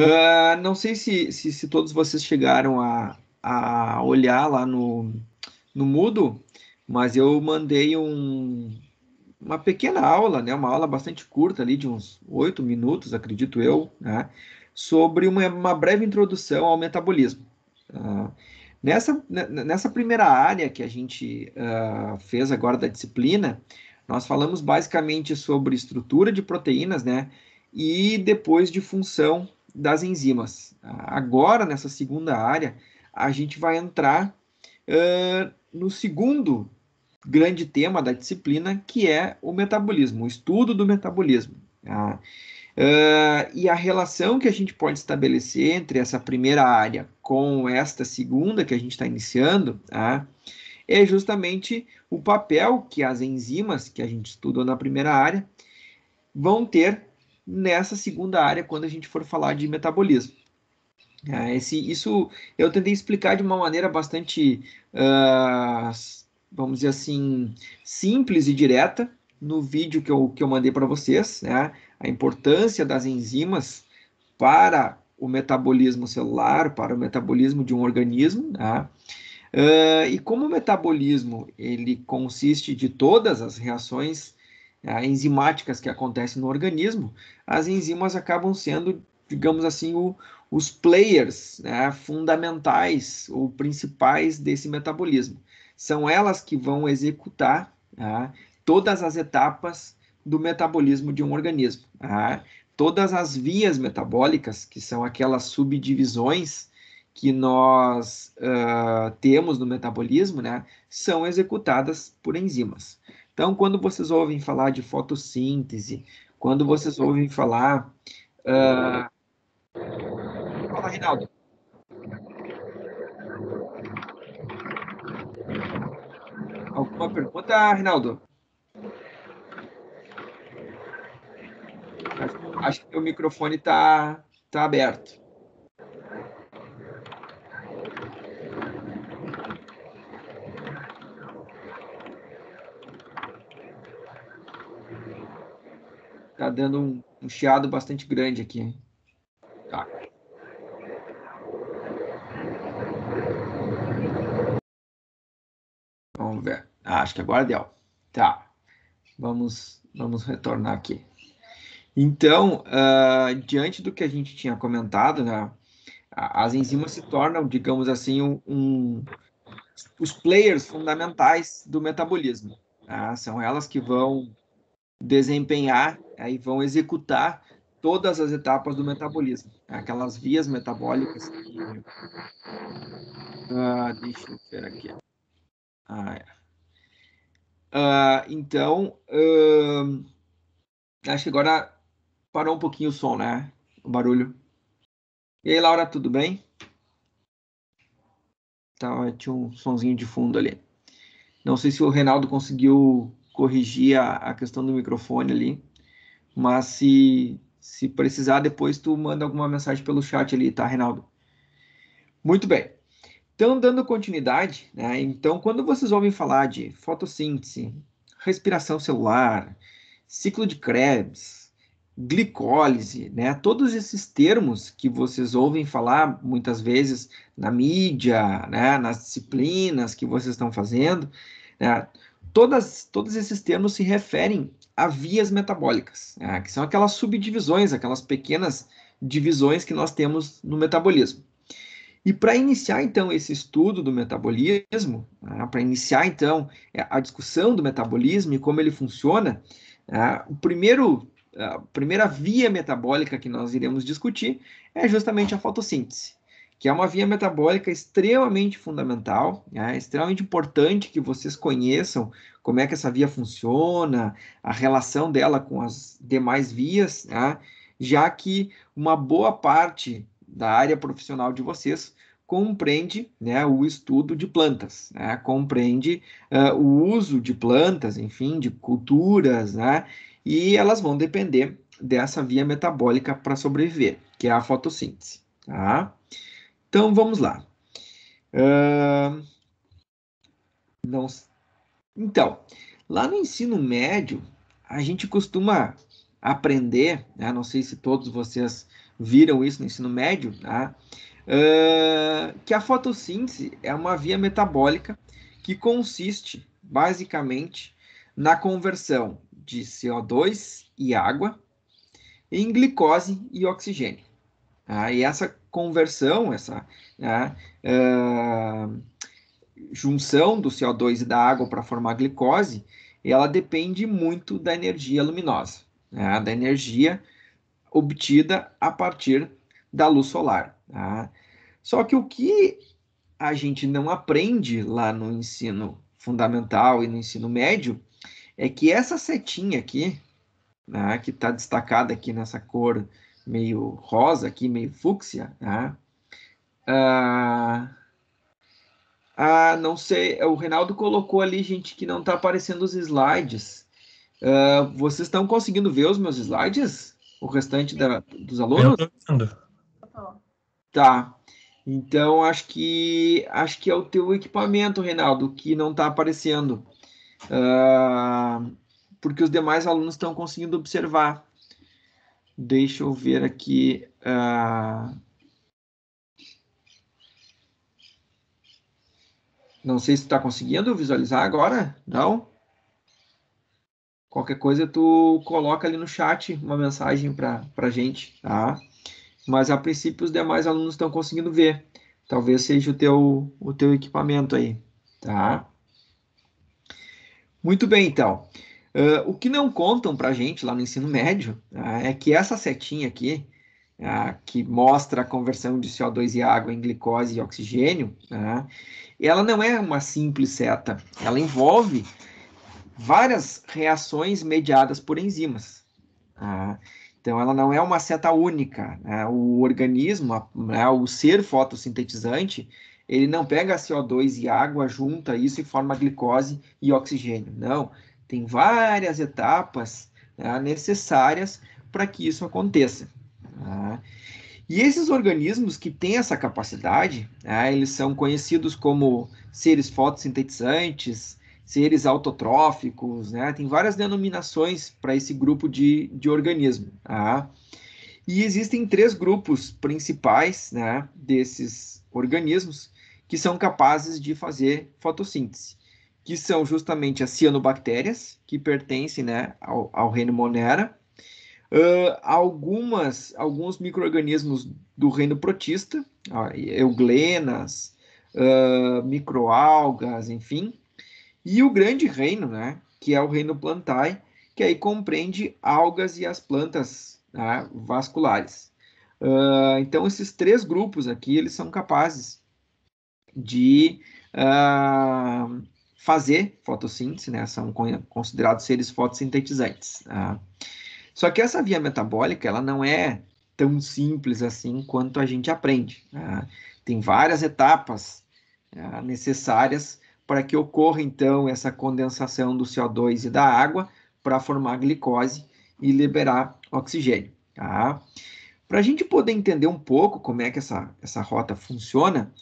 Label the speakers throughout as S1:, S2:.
S1: Uh, não sei se, se, se, todos vocês chegaram a, a olhar lá no, no Mudo, mas eu mandei um, uma pequena aula, né, uma aula bastante curta ali, de uns oito minutos, acredito eu, né, sobre uma, uma breve introdução ao metabolismo. Uh, nessa, nessa primeira área que a gente uh, fez agora da disciplina, nós falamos basicamente sobre estrutura de proteínas, né, e depois de função das enzimas. Agora, nessa segunda área, a gente vai entrar uh, no segundo grande tema da disciplina, que é o metabolismo, o estudo do metabolismo. Uh, e a relação que a gente pode estabelecer entre essa primeira área com esta segunda que a gente está iniciando tá? é justamente o papel que as enzimas que a gente estudou na primeira área vão ter nessa segunda área quando a gente for falar de metabolismo. É, esse, isso eu tentei explicar de uma maneira bastante, uh, vamos dizer assim, simples e direta no vídeo que eu, que eu mandei para vocês, né? A importância das enzimas para o metabolismo celular, para o metabolismo de um organismo, né? Uh, e como o metabolismo ele consiste de todas as reações né, enzimáticas que acontecem no organismo, as enzimas acabam sendo, digamos assim, o, os players né, fundamentais ou principais desse metabolismo. São elas que vão executar né, todas as etapas do metabolismo de um organismo. Né? Todas as vias metabólicas, que são aquelas subdivisões que nós uh, temos no metabolismo, né, são executadas por enzimas. Então, quando vocês ouvem falar de fotossíntese, quando vocês ouvem falar. Uh... Fala, Rinaldo. Alguma pergunta, Rinaldo? Acho que o microfone está tá aberto. dando um, um chiado bastante grande aqui. Tá. Vamos ver. Ah, acho que agora deu. Tá. Vamos, vamos retornar aqui. Então, uh, diante do que a gente tinha comentado, né, as enzimas se tornam, digamos assim, um, um os players fundamentais do metabolismo. Né? São elas que vão desempenhar aí vão executar todas as etapas do metabolismo, aquelas vias metabólicas. Que... Ah, deixa eu ver aqui. Ah, é. ah, então, hum, acho que agora parou um pouquinho o som, né? O barulho. E aí, Laura, tudo bem? Tá, tinha um sonzinho de fundo ali. Não sei se o Reinaldo conseguiu corrigir a, a questão do microfone ali. Mas se, se precisar, depois tu manda alguma mensagem pelo chat ali, tá, Reinaldo? Muito bem. Então, dando continuidade, né? Então, quando vocês ouvem falar de fotossíntese, respiração celular, ciclo de Krebs, glicólise, né? Todos esses termos que vocês ouvem falar muitas vezes na mídia, né? Nas disciplinas que vocês estão fazendo, né? Todas, todos esses termos se referem a vias metabólicas, né, que são aquelas subdivisões, aquelas pequenas divisões que nós temos no metabolismo. E para iniciar então esse estudo do metabolismo, né, para iniciar então é, a discussão do metabolismo e como ele funciona, né, o primeiro, a primeira via metabólica que nós iremos discutir é justamente a fotossíntese, que é uma via metabólica extremamente fundamental, né, extremamente importante que vocês conheçam como é que essa via funciona, a relação dela com as demais vias, né? já que uma boa parte da área profissional de vocês compreende né, o estudo de plantas, né? compreende uh, o uso de plantas, enfim, de culturas, né? e elas vão depender dessa via metabólica para sobreviver, que é a fotossíntese. Tá? Então vamos lá. Uh, não então, lá no ensino médio, a gente costuma aprender, né? não sei se todos vocês viram isso no ensino médio, né? uh, que a fotossíntese é uma via metabólica que consiste basicamente na conversão de CO2 e água em glicose e oxigênio. Tá? E essa conversão, essa, né, uh, junção do CO2 e da água para formar glicose, ela depende muito da energia luminosa, né? da energia obtida a partir da luz solar. Tá? Só que o que a gente não aprende lá no ensino fundamental e no ensino médio é que essa setinha aqui, né, que está destacada aqui nessa cor meio rosa, aqui meio fúcsia, né, uh, ah, não sei, é, o Reinaldo colocou ali, gente, que não está aparecendo os slides. Uh, vocês estão conseguindo ver os meus slides? O restante da, dos alunos? Eu estou Tá. Então, acho que, acho que é o teu equipamento, Reinaldo, que não está aparecendo. Uh, porque os demais alunos estão conseguindo observar. Deixa eu ver aqui. Uh... Não sei se está conseguindo visualizar agora. Não? Qualquer coisa, tu coloca ali no chat uma mensagem para a gente, tá? Mas, a princípio, os demais alunos estão conseguindo ver. Talvez seja o teu, o teu equipamento aí, tá? Muito bem, então. Uh, o que não contam para a gente lá no ensino médio uh, é que essa setinha aqui, ah, que mostra a conversão de CO2 e água em glicose e oxigênio, ah, ela não é uma simples seta, ela envolve várias reações mediadas por enzimas. Ah, então, ela não é uma seta única. Né? O organismo, a, né, o ser fotossintetizante, ele não pega CO2 e água, junta isso e forma glicose e oxigênio. Não, tem várias etapas né, necessárias para que isso aconteça. Ah. E esses organismos que têm essa capacidade, ah, eles são conhecidos como seres fotossintetizantes, seres autotróficos, né? Tem várias denominações para esse grupo de, de organismo. Ah. E existem três grupos principais né, desses organismos que são capazes de fazer fotossíntese, que são justamente as cianobactérias, que pertencem né, ao, ao reino Monera, Uh, algumas, alguns micro-organismos do reino protista, euglenas, uh, microalgas, enfim. E o grande reino, né, que é o reino plantae, que aí compreende algas e as plantas né, vasculares. Uh, então, esses três grupos aqui, eles são capazes de uh, fazer fotossíntese, né? São considerados seres fotossintetizantes. Uh. Só que essa via metabólica, ela não é tão simples assim quanto a gente aprende. Né? Tem várias etapas né, necessárias para que ocorra, então, essa condensação do CO2 e da água para formar glicose e liberar oxigênio. Tá? Para a gente poder entender um pouco como é que essa, essa rota funciona,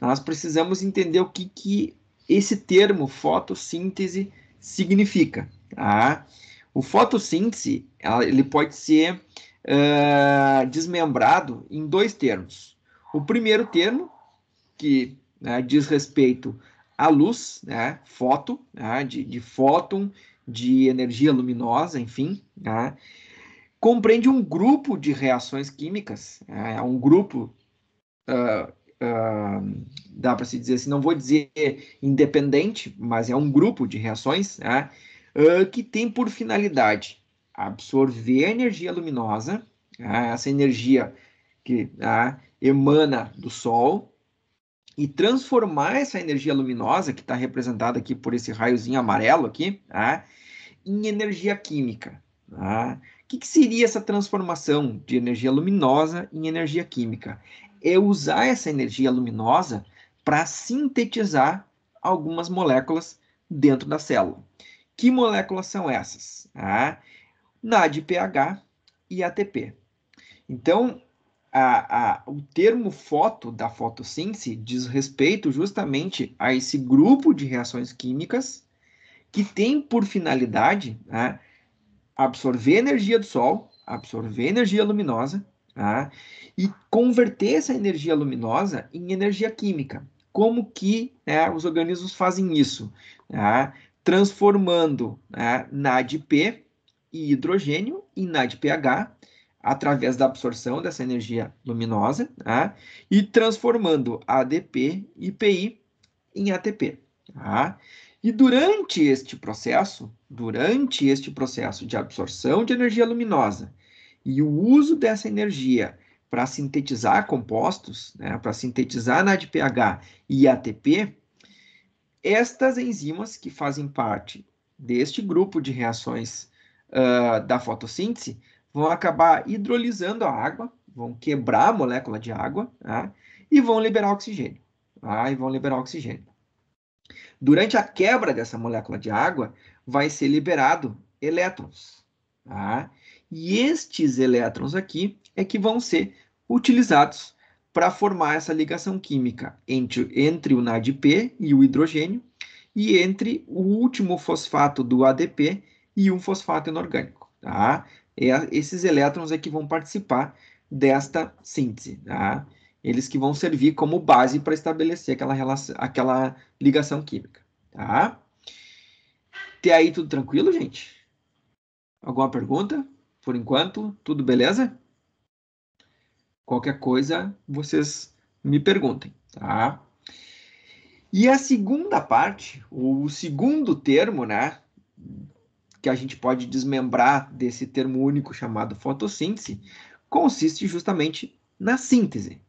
S1: nós precisamos entender o que, que esse termo fotossíntese significa. Tá? O fotossíntese, ele pode ser uh, desmembrado em dois termos. O primeiro termo, que né, diz respeito à luz, né, foto, né, de, de fóton, de energia luminosa, enfim, né, compreende um grupo de reações químicas, né, é um grupo, uh, uh, dá para se dizer assim, não vou dizer independente, mas é um grupo de reações né, ah, que tem por finalidade absorver a energia luminosa, ah, essa energia que ah, emana do Sol, e transformar essa energia luminosa, que está representada aqui por esse raiozinho amarelo aqui, em energia química. O que seria essa transformação de energia luminosa em energia química? É usar essa energia luminosa para sintetizar algumas moléculas dentro da célula. Que moléculas são essas? Ah, pH e ATP. Então, a, a, o termo foto da fotossíntese diz respeito justamente a esse grupo de reações químicas que tem por finalidade né, absorver energia do sol, absorver energia luminosa tá, e converter essa energia luminosa em energia química. Como que né, os organismos fazem isso? Tá? transformando né, NADP e hidrogênio em NADPH através da absorção dessa energia luminosa né, e transformando ADP e PI em ATP. Tá? E durante este processo, durante este processo de absorção de energia luminosa e o uso dessa energia para sintetizar compostos, né, para sintetizar NADPH e ATP, estas enzimas que fazem parte deste grupo de reações uh, da fotossíntese vão acabar hidrolisando a água, vão quebrar a molécula de água tá? e vão liberar oxigênio. Tá? E vão liberar oxigênio. Durante a quebra dessa molécula de água, vai ser liberado elétrons. Tá? E estes elétrons aqui é que vão ser utilizados para formar essa ligação química entre, entre o NADP e o hidrogênio e entre o último fosfato do ADP e um fosfato inorgânico. Tá? É, esses elétrons é que vão participar desta síntese. Tá? Eles que vão servir como base para estabelecer aquela, relação, aquela ligação química. Tá? Até aí tudo tranquilo, gente? Alguma pergunta? Por enquanto, tudo beleza? Qualquer coisa, vocês me perguntem, tá? E a segunda parte, o segundo termo, né, que a gente pode desmembrar desse termo único chamado fotossíntese, consiste justamente na síntese.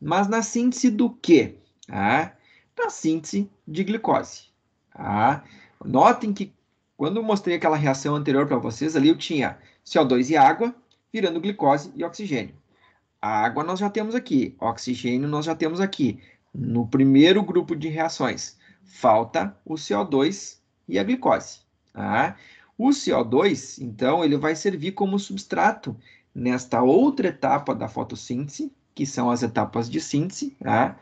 S1: Mas na síntese do quê? Ah, na síntese de glicose. Ah, notem que quando eu mostrei aquela reação anterior para vocês, ali eu tinha CO2 e água virando glicose e oxigênio a água nós já temos aqui, oxigênio nós já temos aqui. No primeiro grupo de reações, falta o CO2 e a glicose. Tá? O CO2, então, ele vai servir como substrato nesta outra etapa da fotossíntese, que são as etapas de síntese, tá?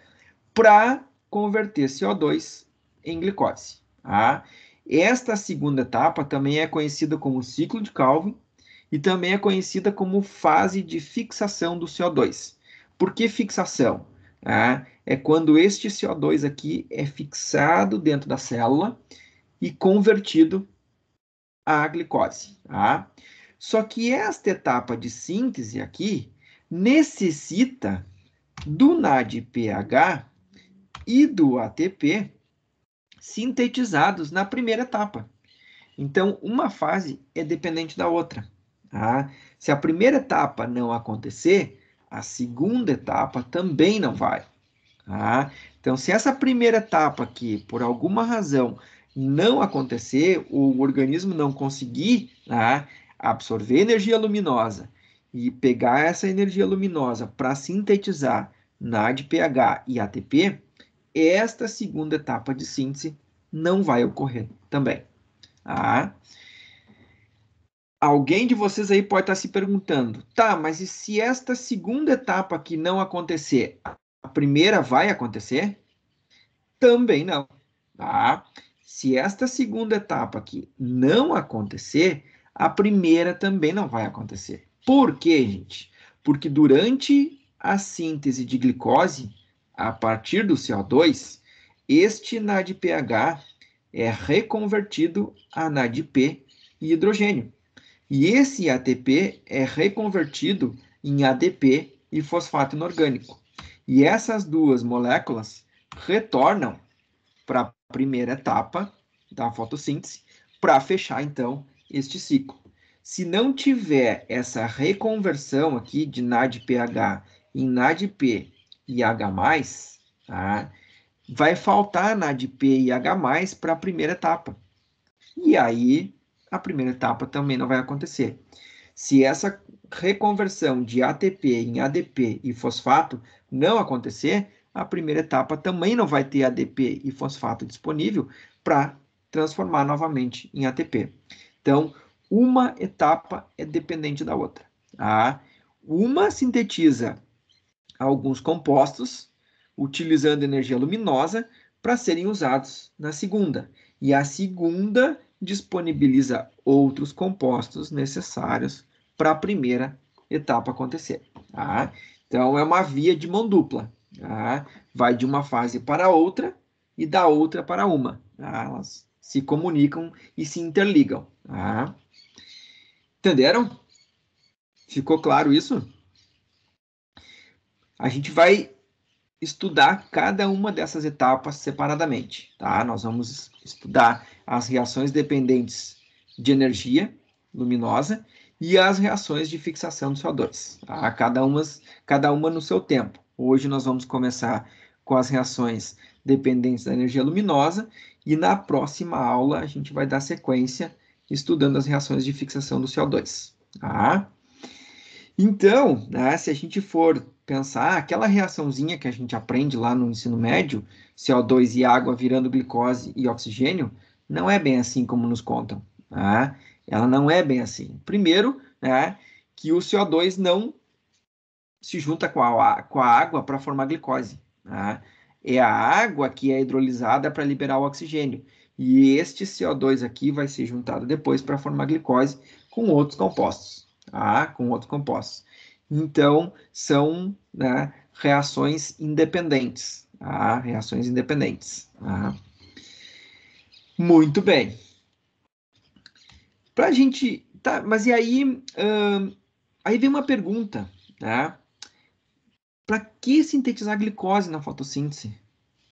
S1: para converter CO2 em glicose. Tá? Esta segunda etapa também é conhecida como ciclo de Calvin e também é conhecida como fase de fixação do CO2. Por que fixação? Ah, é quando este CO2 aqui é fixado dentro da célula e convertido à glicose. Tá? Só que esta etapa de síntese aqui necessita do NADPH e do ATP sintetizados na primeira etapa. Então, uma fase é dependente da outra. Tá? Se a primeira etapa não acontecer, a segunda etapa também não vai. Tá? Então, se essa primeira etapa aqui, por alguma razão, não acontecer, o organismo não conseguir tá? absorver energia luminosa e pegar essa energia luminosa para sintetizar na ADPH e ATP, esta segunda etapa de síntese não vai ocorrer também. Tá? Alguém de vocês aí pode estar tá se perguntando, tá, mas e se esta segunda etapa aqui não acontecer, a primeira vai acontecer? Também não, tá? Se esta segunda etapa aqui não acontecer, a primeira também não vai acontecer. Por quê, gente? Porque durante a síntese de glicose, a partir do CO2, este NADPH é reconvertido a NADP e hidrogênio. E esse ATP é reconvertido em ADP e fosfato inorgânico. E essas duas moléculas retornam para a primeira etapa da fotossíntese para fechar então este ciclo. Se não tiver essa reconversão aqui de NADPH em NADP e H+, tá? vai faltar NADP e H+, para a primeira etapa. E aí a primeira etapa também não vai acontecer. Se essa reconversão de ATP em ADP e fosfato não acontecer, a primeira etapa também não vai ter ADP e fosfato disponível para transformar novamente em ATP. Então, uma etapa é dependente da outra. Tá? Uma sintetiza alguns compostos, utilizando energia luminosa, para serem usados na segunda. E a segunda disponibiliza outros compostos necessários para a primeira etapa acontecer. Tá? Então, é uma via de mão dupla. Tá? Vai de uma fase para outra e da outra para uma. Tá? Elas se comunicam e se interligam. Tá? Entenderam? Ficou claro isso? A gente vai estudar cada uma dessas etapas separadamente, tá? Nós vamos estudar as reações dependentes de energia luminosa e as reações de fixação do CO2, tá? cada, uma, cada uma no seu tempo. Hoje nós vamos começar com as reações dependentes da energia luminosa e na próxima aula a gente vai dar sequência estudando as reações de fixação do CO2, tá? Então, né, se a gente for pensar, aquela reaçãozinha que a gente aprende lá no ensino médio, CO2 e água virando glicose e oxigênio, não é bem assim como nos contam. Né? Ela não é bem assim. Primeiro, né, que o CO2 não se junta com a, com a água para formar glicose. Né? É a água que é hidrolisada para liberar o oxigênio. E este CO2 aqui vai ser juntado depois para formar glicose com outros compostos. A com outro composto. Então, são né, reações independentes. reações independentes. Muito bem. Para a gente. Tá, mas e aí? Hum, aí vem uma pergunta, tá? Né? Para que sintetizar glicose na fotossíntese?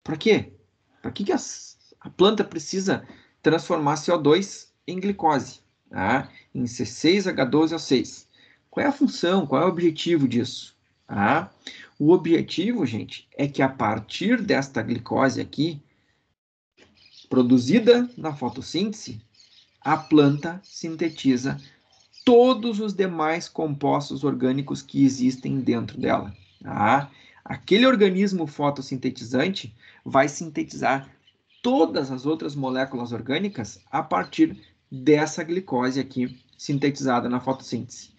S1: Para quê? Para que, que as, a planta precisa transformar CO2 em glicose? tá? em C6H12O6. É qual é a função, qual é o objetivo disso? Tá? O objetivo, gente, é que a partir desta glicose aqui, produzida na fotossíntese, a planta sintetiza todos os demais compostos orgânicos que existem dentro dela. Tá? Aquele organismo fotossintetizante vai sintetizar todas as outras moléculas orgânicas a partir dessa glicose aqui sintetizada na fotossíntese.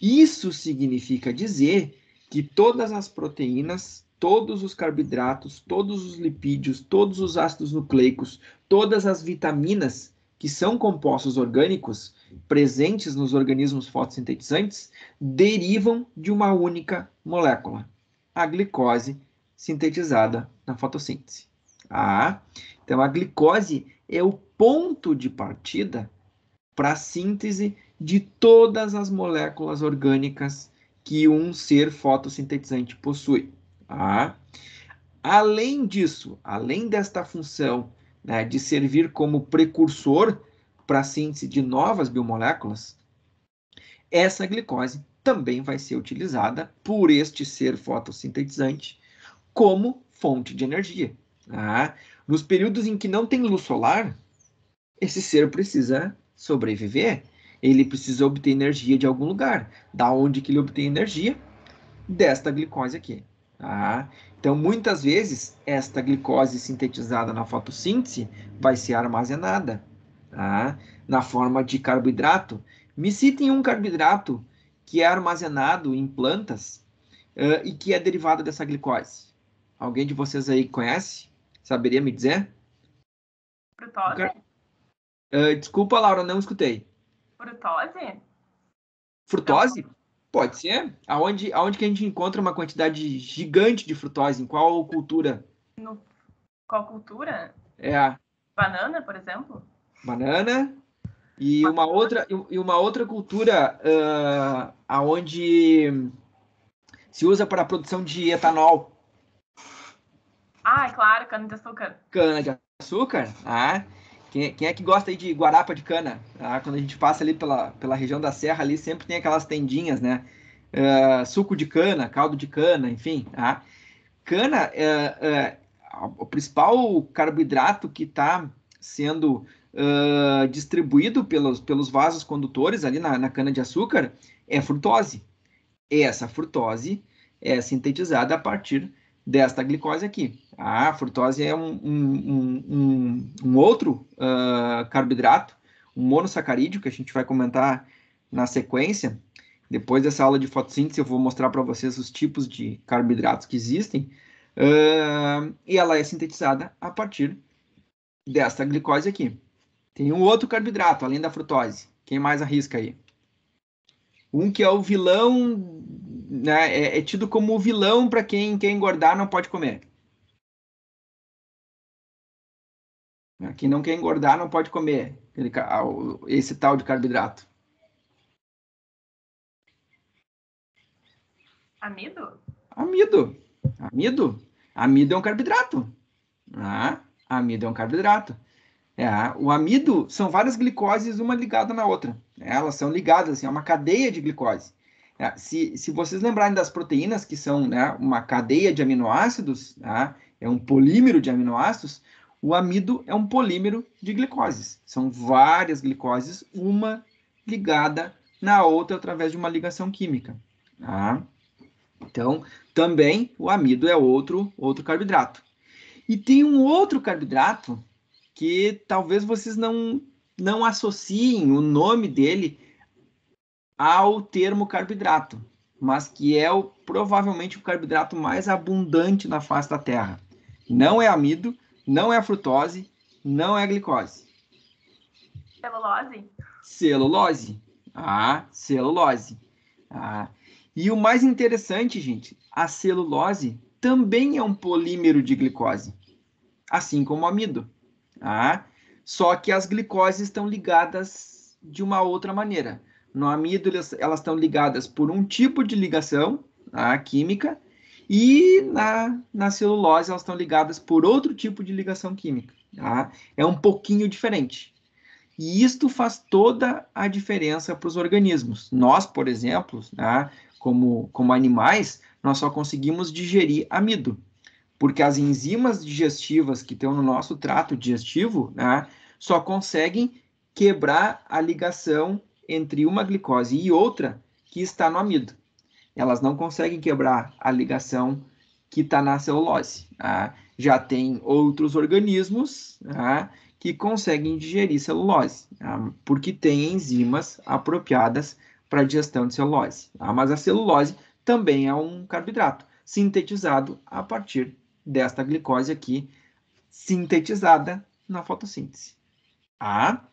S1: Isso significa dizer que todas as proteínas, todos os carboidratos, todos os lipídios, todos os ácidos nucleicos, todas as vitaminas que são compostos orgânicos presentes nos organismos fotossintetizantes derivam de uma única molécula, a glicose sintetizada na fotossíntese. Ah, então a glicose é o ponto de partida para a síntese de todas as moléculas orgânicas que um ser fotossintetizante possui. Tá? Além disso, além desta função né, de servir como precursor para a síntese de novas biomoléculas, essa glicose também vai ser utilizada por este ser fotossintetizante como fonte de energia. Ah, nos períodos em que não tem luz solar, esse ser precisa sobreviver. Ele precisa obter energia de algum lugar. Da onde que ele obtém energia? Desta glicose aqui. Tá? Então, muitas vezes, esta glicose sintetizada na fotossíntese vai ser armazenada tá? na forma de carboidrato. Me citem um carboidrato que é armazenado em plantas uh, e que é derivado dessa glicose. Alguém de vocês aí conhece? Saberia me dizer? Frutose? Uh, desculpa, Laura, não escutei.
S2: Frutose?
S1: Frutose? Pode ser. Aonde, aonde que a gente encontra uma quantidade gigante de frutose? Em qual cultura?
S2: No, qual cultura? É. A... Banana, por exemplo?
S1: Banana. E Banana. uma outra, e uma outra cultura uh, aonde se usa para a produção de etanol.
S2: Ah, é claro, cana de açúcar.
S1: Cana de açúcar? Ah. Quem, quem, é que gosta aí de guarapa de cana? Ah, quando a gente passa ali pela, pela região da serra ali, sempre tem aquelas tendinhas, né? Uh, suco de cana, caldo de cana, enfim. Ah. Cana, uh, uh, o principal carboidrato que está sendo uh, distribuído pelos, pelos vasos condutores ali na, na cana-de-açúcar é frutose. Essa frutose é sintetizada a partir desta glicose aqui. A frutose é um, um, um, um outro uh, carboidrato, um monossacarídeo, que a gente vai comentar na sequência. Depois dessa aula de fotossíntese, eu vou mostrar para vocês os tipos de carboidratos que existem. Uh, e ela é sintetizada a partir desta glicose aqui. Tem um outro carboidrato, além da frutose. Quem mais arrisca aí? Um que é o vilão né, é, é tido como vilão para quem quer engordar não pode comer. Né, quem não quer engordar não pode comer esse tal de carboidrato. Amido? Amido. Amido. Amido é um carboidrato. Ah, amido é um carboidrato. É, o amido são várias glicoses, uma ligada na outra. Né, elas são ligadas, assim, é uma cadeia de glicose. Né? Se, se vocês lembrarem das proteínas, que são né, uma cadeia de aminoácidos, né, é um polímero de aminoácidos, o amido é um polímero de glicoses. São várias glicoses, uma ligada na outra através de uma ligação química. Tá? Então, também o amido é outro, outro carboidrato. E tem um outro carboidrato que talvez vocês não, não associem o nome dele ao termo carboidrato, mas que é o, provavelmente o carboidrato mais abundante na face da Terra. Não é amido, não é frutose, não é glicose.
S2: Celulose?
S1: Celulose. Ah, celulose. Ah. E o mais interessante, gente, a celulose também é um polímero de glicose, assim como o amido. Ah. Só que as glicoses estão ligadas de uma outra maneira no amido, elas estão ligadas por um tipo de ligação, a química, e na, na celulose elas estão ligadas por outro tipo de ligação química. Tá? É um pouquinho diferente. E isto faz toda a diferença para os organismos. Nós, por exemplo, tá? como, como animais, nós só conseguimos digerir amido, porque as enzimas digestivas que estão no nosso trato digestivo né, só conseguem quebrar a ligação entre uma glicose e outra que está no amido. Elas não conseguem quebrar a ligação que está na celulose. Tá? já tem outros organismos tá? que conseguem digerir celulose, tá? porque tem enzimas apropriadas para digestão de celulose. Mas a celulose também é um carboidrato sintetizado a partir desta glicose aqui, sintetizada na fotossíntese. Ah,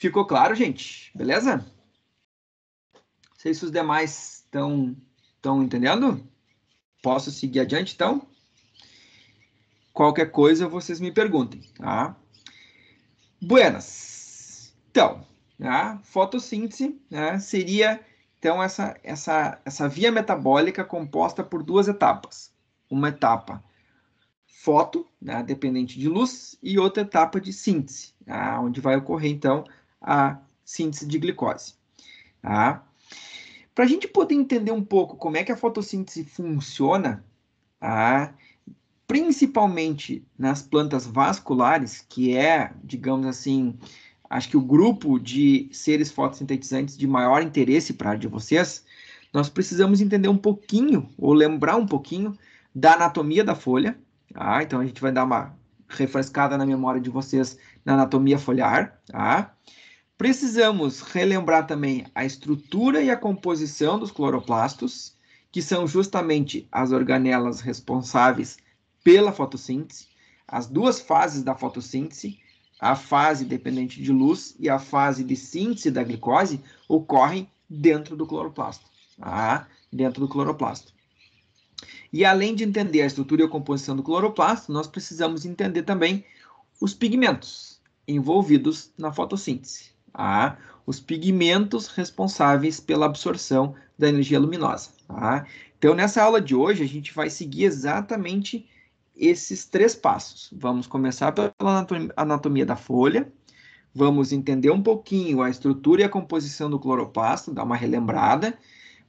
S1: Ficou claro, gente? Beleza? Não sei se os demais estão estão entendendo? Posso seguir adiante, então? Qualquer coisa, vocês me perguntem, tá? Buenas. Então, a né, fotossíntese né, seria, então, essa, essa, essa via metabólica composta por duas etapas. Uma etapa foto, né, dependente de luz, e outra etapa de síntese, né, onde vai ocorrer, então, a síntese de glicose. Tá? Para a gente poder entender um pouco como é que a fotossíntese funciona, tá? principalmente nas plantas vasculares, que é, digamos assim, acho que o grupo de seres fotossintetizantes de maior interesse para de vocês, nós precisamos entender um pouquinho, ou lembrar um pouquinho, da anatomia da folha. Tá? Então, a gente vai dar uma refrescada na memória de vocês na anatomia foliar. Tá? Precisamos relembrar também a estrutura e a composição dos cloroplastos, que são justamente as organelas responsáveis pela fotossíntese, as duas fases da fotossíntese, a fase dependente de luz e a fase de síntese da glicose, ocorrem dentro do cloroplasto. Ah, tá? dentro do cloroplasto. E além de entender a estrutura e a composição do cloroplasto, nós precisamos entender também os pigmentos envolvidos na fotossíntese tá? os pigmentos responsáveis pela absorção da energia luminosa. Tá? Então, nessa aula de hoje, a gente vai seguir exatamente esses três passos. Vamos começar pela anatomia da folha, vamos entender um pouquinho a estrutura e a composição do cloroplasto, dar uma relembrada,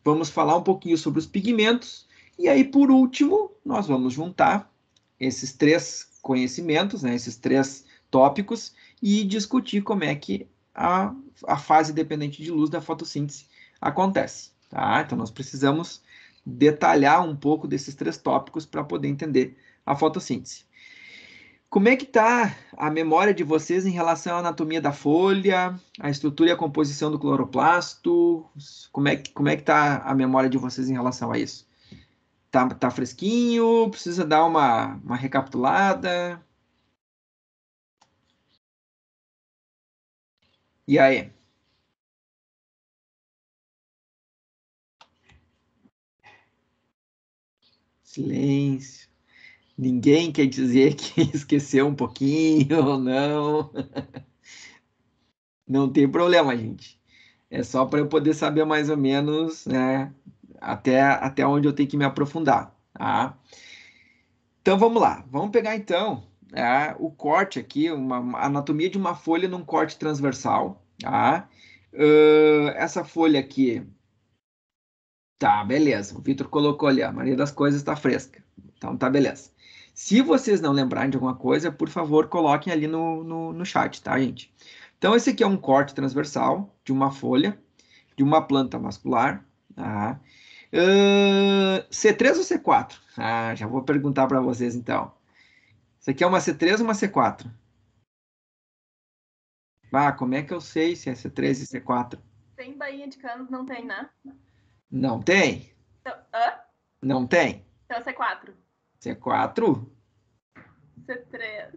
S1: vamos falar um pouquinho sobre os pigmentos, e aí, por último, nós vamos juntar esses três conhecimentos, né, esses três tópicos, e discutir como é que a, a fase dependente de luz da fotossíntese acontece. Tá? Então, nós precisamos detalhar um pouco desses três tópicos para poder entender a fotossíntese. Como é que está a memória de vocês em relação à anatomia da folha, a estrutura e a composição do cloroplasto? Como é que como é que está a memória de vocês em relação a isso? Tá, tá
S2: fresquinho? Precisa dar uma, uma recapitulada? E aí? Silêncio. Ninguém quer dizer que esqueceu um pouquinho
S1: ou não. Não tem problema, gente. É só para eu poder saber mais ou menos, né? Até, até onde eu tenho que me aprofundar, tá? Então vamos lá. Vamos pegar então é, o corte aqui, uma a anatomia de uma folha num corte transversal, Tá? Uh, essa folha aqui. Tá, beleza. O Vitor colocou ali, a maioria das coisas está fresca. Então tá, beleza. Se vocês não lembrarem de alguma coisa, por favor, coloquem ali no, no, no chat, tá, gente? Então, esse aqui é um corte transversal de uma folha, de uma planta vascular. Tá? Uh, ah, C3 ou C4? Ah, já vou perguntar para vocês, então. Isso aqui é uma C3 ou uma C4? Ah, como é que eu sei se é C3 e C4?
S2: Tem Baía de Canos, não tem, né?
S1: Não tem. Então, hã? Não tem.
S2: Então é C4.
S1: C4?
S2: C3.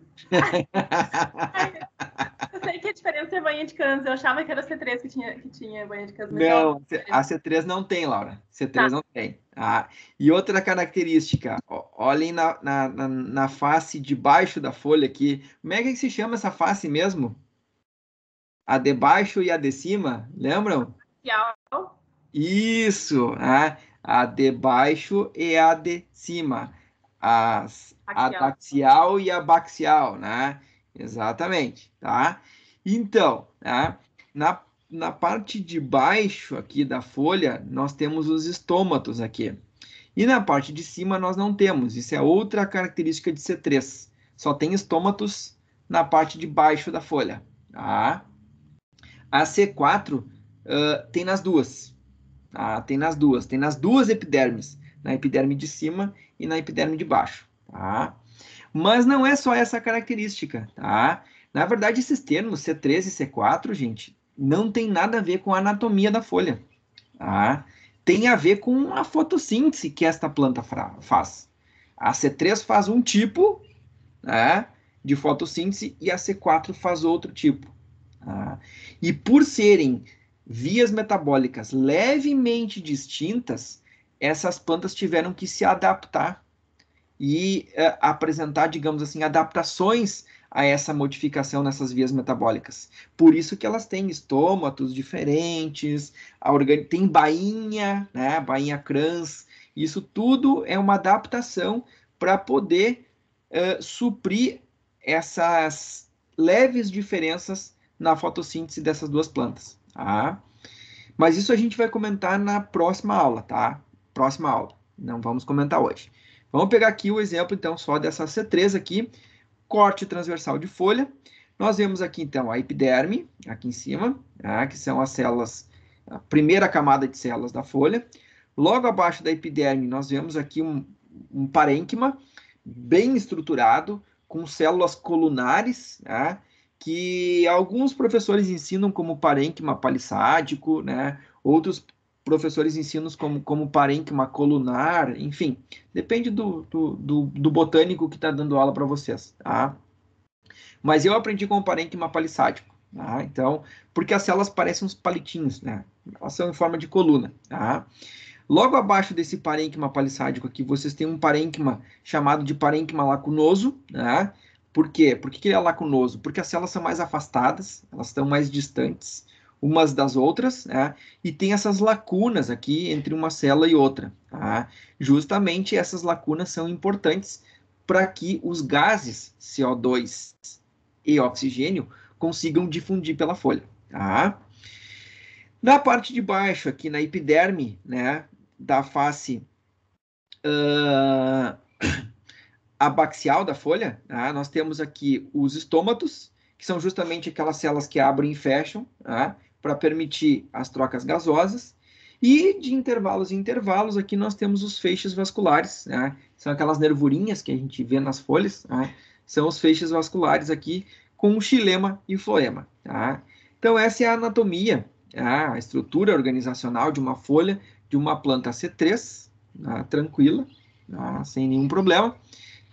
S2: eu sei que a diferença é banha de canos. Eu achava que era C3 que tinha, que tinha banha de canos. Não,
S1: a C3 não tem, Laura. C3 tá. não tem. Ah, e outra característica, olhem na, na, na, na face de baixo da folha aqui. Como é que se chama essa face mesmo? a de baixo e a de cima, lembram? Isso, né? a de baixo e a de cima, As, a axial e a baxial, né? Exatamente, tá? Então, né? na, na parte de baixo aqui da folha, nós temos os estômatos aqui. E na parte de cima nós não temos, isso é outra característica de C3. Só tem estômatos na parte de baixo da folha, tá? A C4 uh, ah, tem nas duas. Tá? Tem nas duas. Tem nas duas epidermes. Na epiderme de cima e na epiderme de baixo. Tá? Mas não é só essa característica. Tá? Na verdade, esses termos C3 e C4, gente, não tem nada a ver com a anatomia da folha. Tá? Tem a ver com a fotossíntese que esta planta faz. A C3 faz um tipo né, de fotossíntese e a C4 faz outro tipo. Ah. E por serem vias metabólicas levemente distintas, essas plantas tiveram que se adaptar e uh, apresentar, digamos assim, adaptações a essa modificação nessas vias metabólicas. Por isso que elas têm estômatos diferentes, organ... tem bainha, né, bainha crans, isso tudo é uma adaptação para poder uh, suprir essas leves diferenças na fotossíntese dessas duas plantas, tá? Mas isso a gente vai comentar na próxima aula, tá? Próxima aula, não vamos comentar hoje. Vamos pegar aqui o exemplo, então, só dessa C3 aqui, corte transversal de folha. Nós vemos aqui, então, a epiderme, aqui em cima, tá? que são as células, a primeira camada de células da folha. Logo abaixo da epiderme, nós vemos aqui um, um parênquima bem estruturado, com células colunares, né, que alguns professores ensinam como parênquima palissádico, né? Outros professores ensinam como, como parênquima colunar, enfim, depende do, do, do, do botânico que está dando aula para vocês, tá? Mas eu aprendi como parênquima palissádico, tá? Então, porque as células parecem uns palitinhos, né? Elas são em forma de coluna, tá? Logo abaixo desse parênquima palissádico aqui, vocês têm um parênquima chamado de parênquima lacunoso, né? Por quê? Por que, ele é lacunoso? Porque as células são mais afastadas, elas estão mais distantes umas das outras, né? e tem essas lacunas aqui entre uma célula e outra. Tá? Justamente essas lacunas são importantes para que os gases CO2 e oxigênio consigam difundir pela folha. Tá? Na parte de baixo, aqui na epiderme né, da face uh, abaxial da folha, né? nós temos aqui os estômatos, que são justamente aquelas células que abrem e fecham né? Tá? para permitir as trocas gasosas. E de intervalos em intervalos, aqui nós temos os feixes vasculares, né? são aquelas nervurinhas que a gente vê nas folhas, tá? são os feixes vasculares aqui com o xilema e o floema. Tá? Então, essa é a anatomia, a estrutura organizacional de uma folha de uma planta C3, tranquila, sem nenhum problema.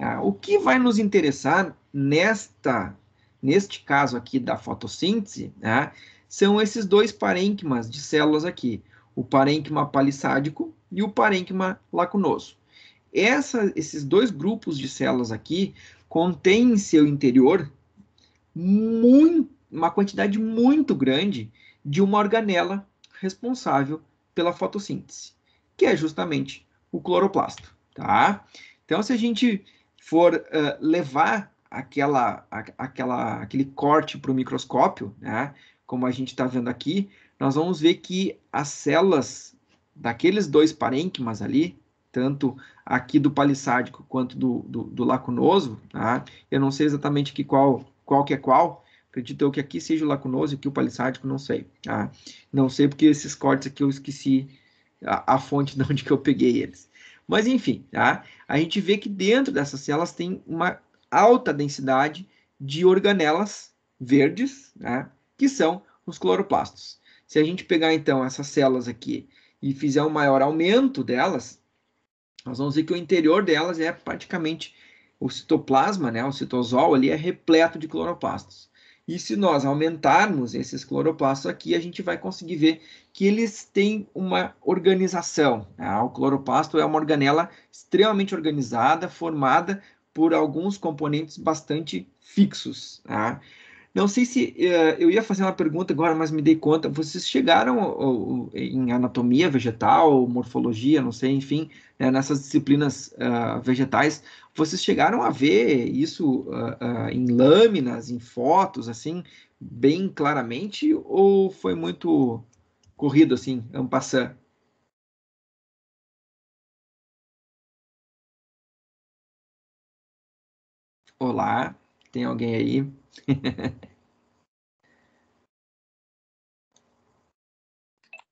S1: Ah, o que vai nos interessar nesta, neste caso aqui da fotossíntese, né, são esses dois parênquimas de células aqui, o parênquima palissádico e o parênquima lacunoso. Essa, esses dois grupos de células aqui contêm em seu interior muito, uma quantidade muito grande de uma organela responsável pela fotossíntese, que é justamente o cloroplasto, tá? Então, se a gente for uh, levar aquela, a, aquela, aquele corte para o microscópio, né, como a gente está vendo aqui, nós vamos ver que as células daqueles dois parênquimas ali, tanto aqui do palissádico quanto do, do, do lacunoso, tá, eu não sei exatamente que qual, qual que é qual, acredito eu que aqui seja o lacunoso e aqui o palissádico, não sei. Tá? Não sei porque esses cortes aqui eu esqueci a, a fonte de onde que eu peguei eles. Mas enfim, tá? a gente vê que dentro dessas células tem uma alta densidade de organelas verdes, né? que são os cloroplastos. Se a gente pegar então essas células aqui e fizer um maior aumento delas, nós vamos ver que o interior delas é praticamente o citoplasma, né? o citosol ali é repleto de cloroplastos. E se nós aumentarmos esses cloroplastos aqui, a gente vai conseguir ver que eles têm uma organização. Né? o cloroplasto é uma organela extremamente organizada, formada por alguns componentes bastante fixos. Tá? Não sei se uh, eu ia fazer uma pergunta agora, mas me dei conta. Vocês chegaram em anatomia vegetal, morfologia, não sei, enfim, né, nessas disciplinas uh, vegetais, vocês chegaram a ver isso uh, em lâminas, em
S2: fotos, assim, bem claramente, ou foi muito corrido, assim, en passant? Olá, tem alguém aí?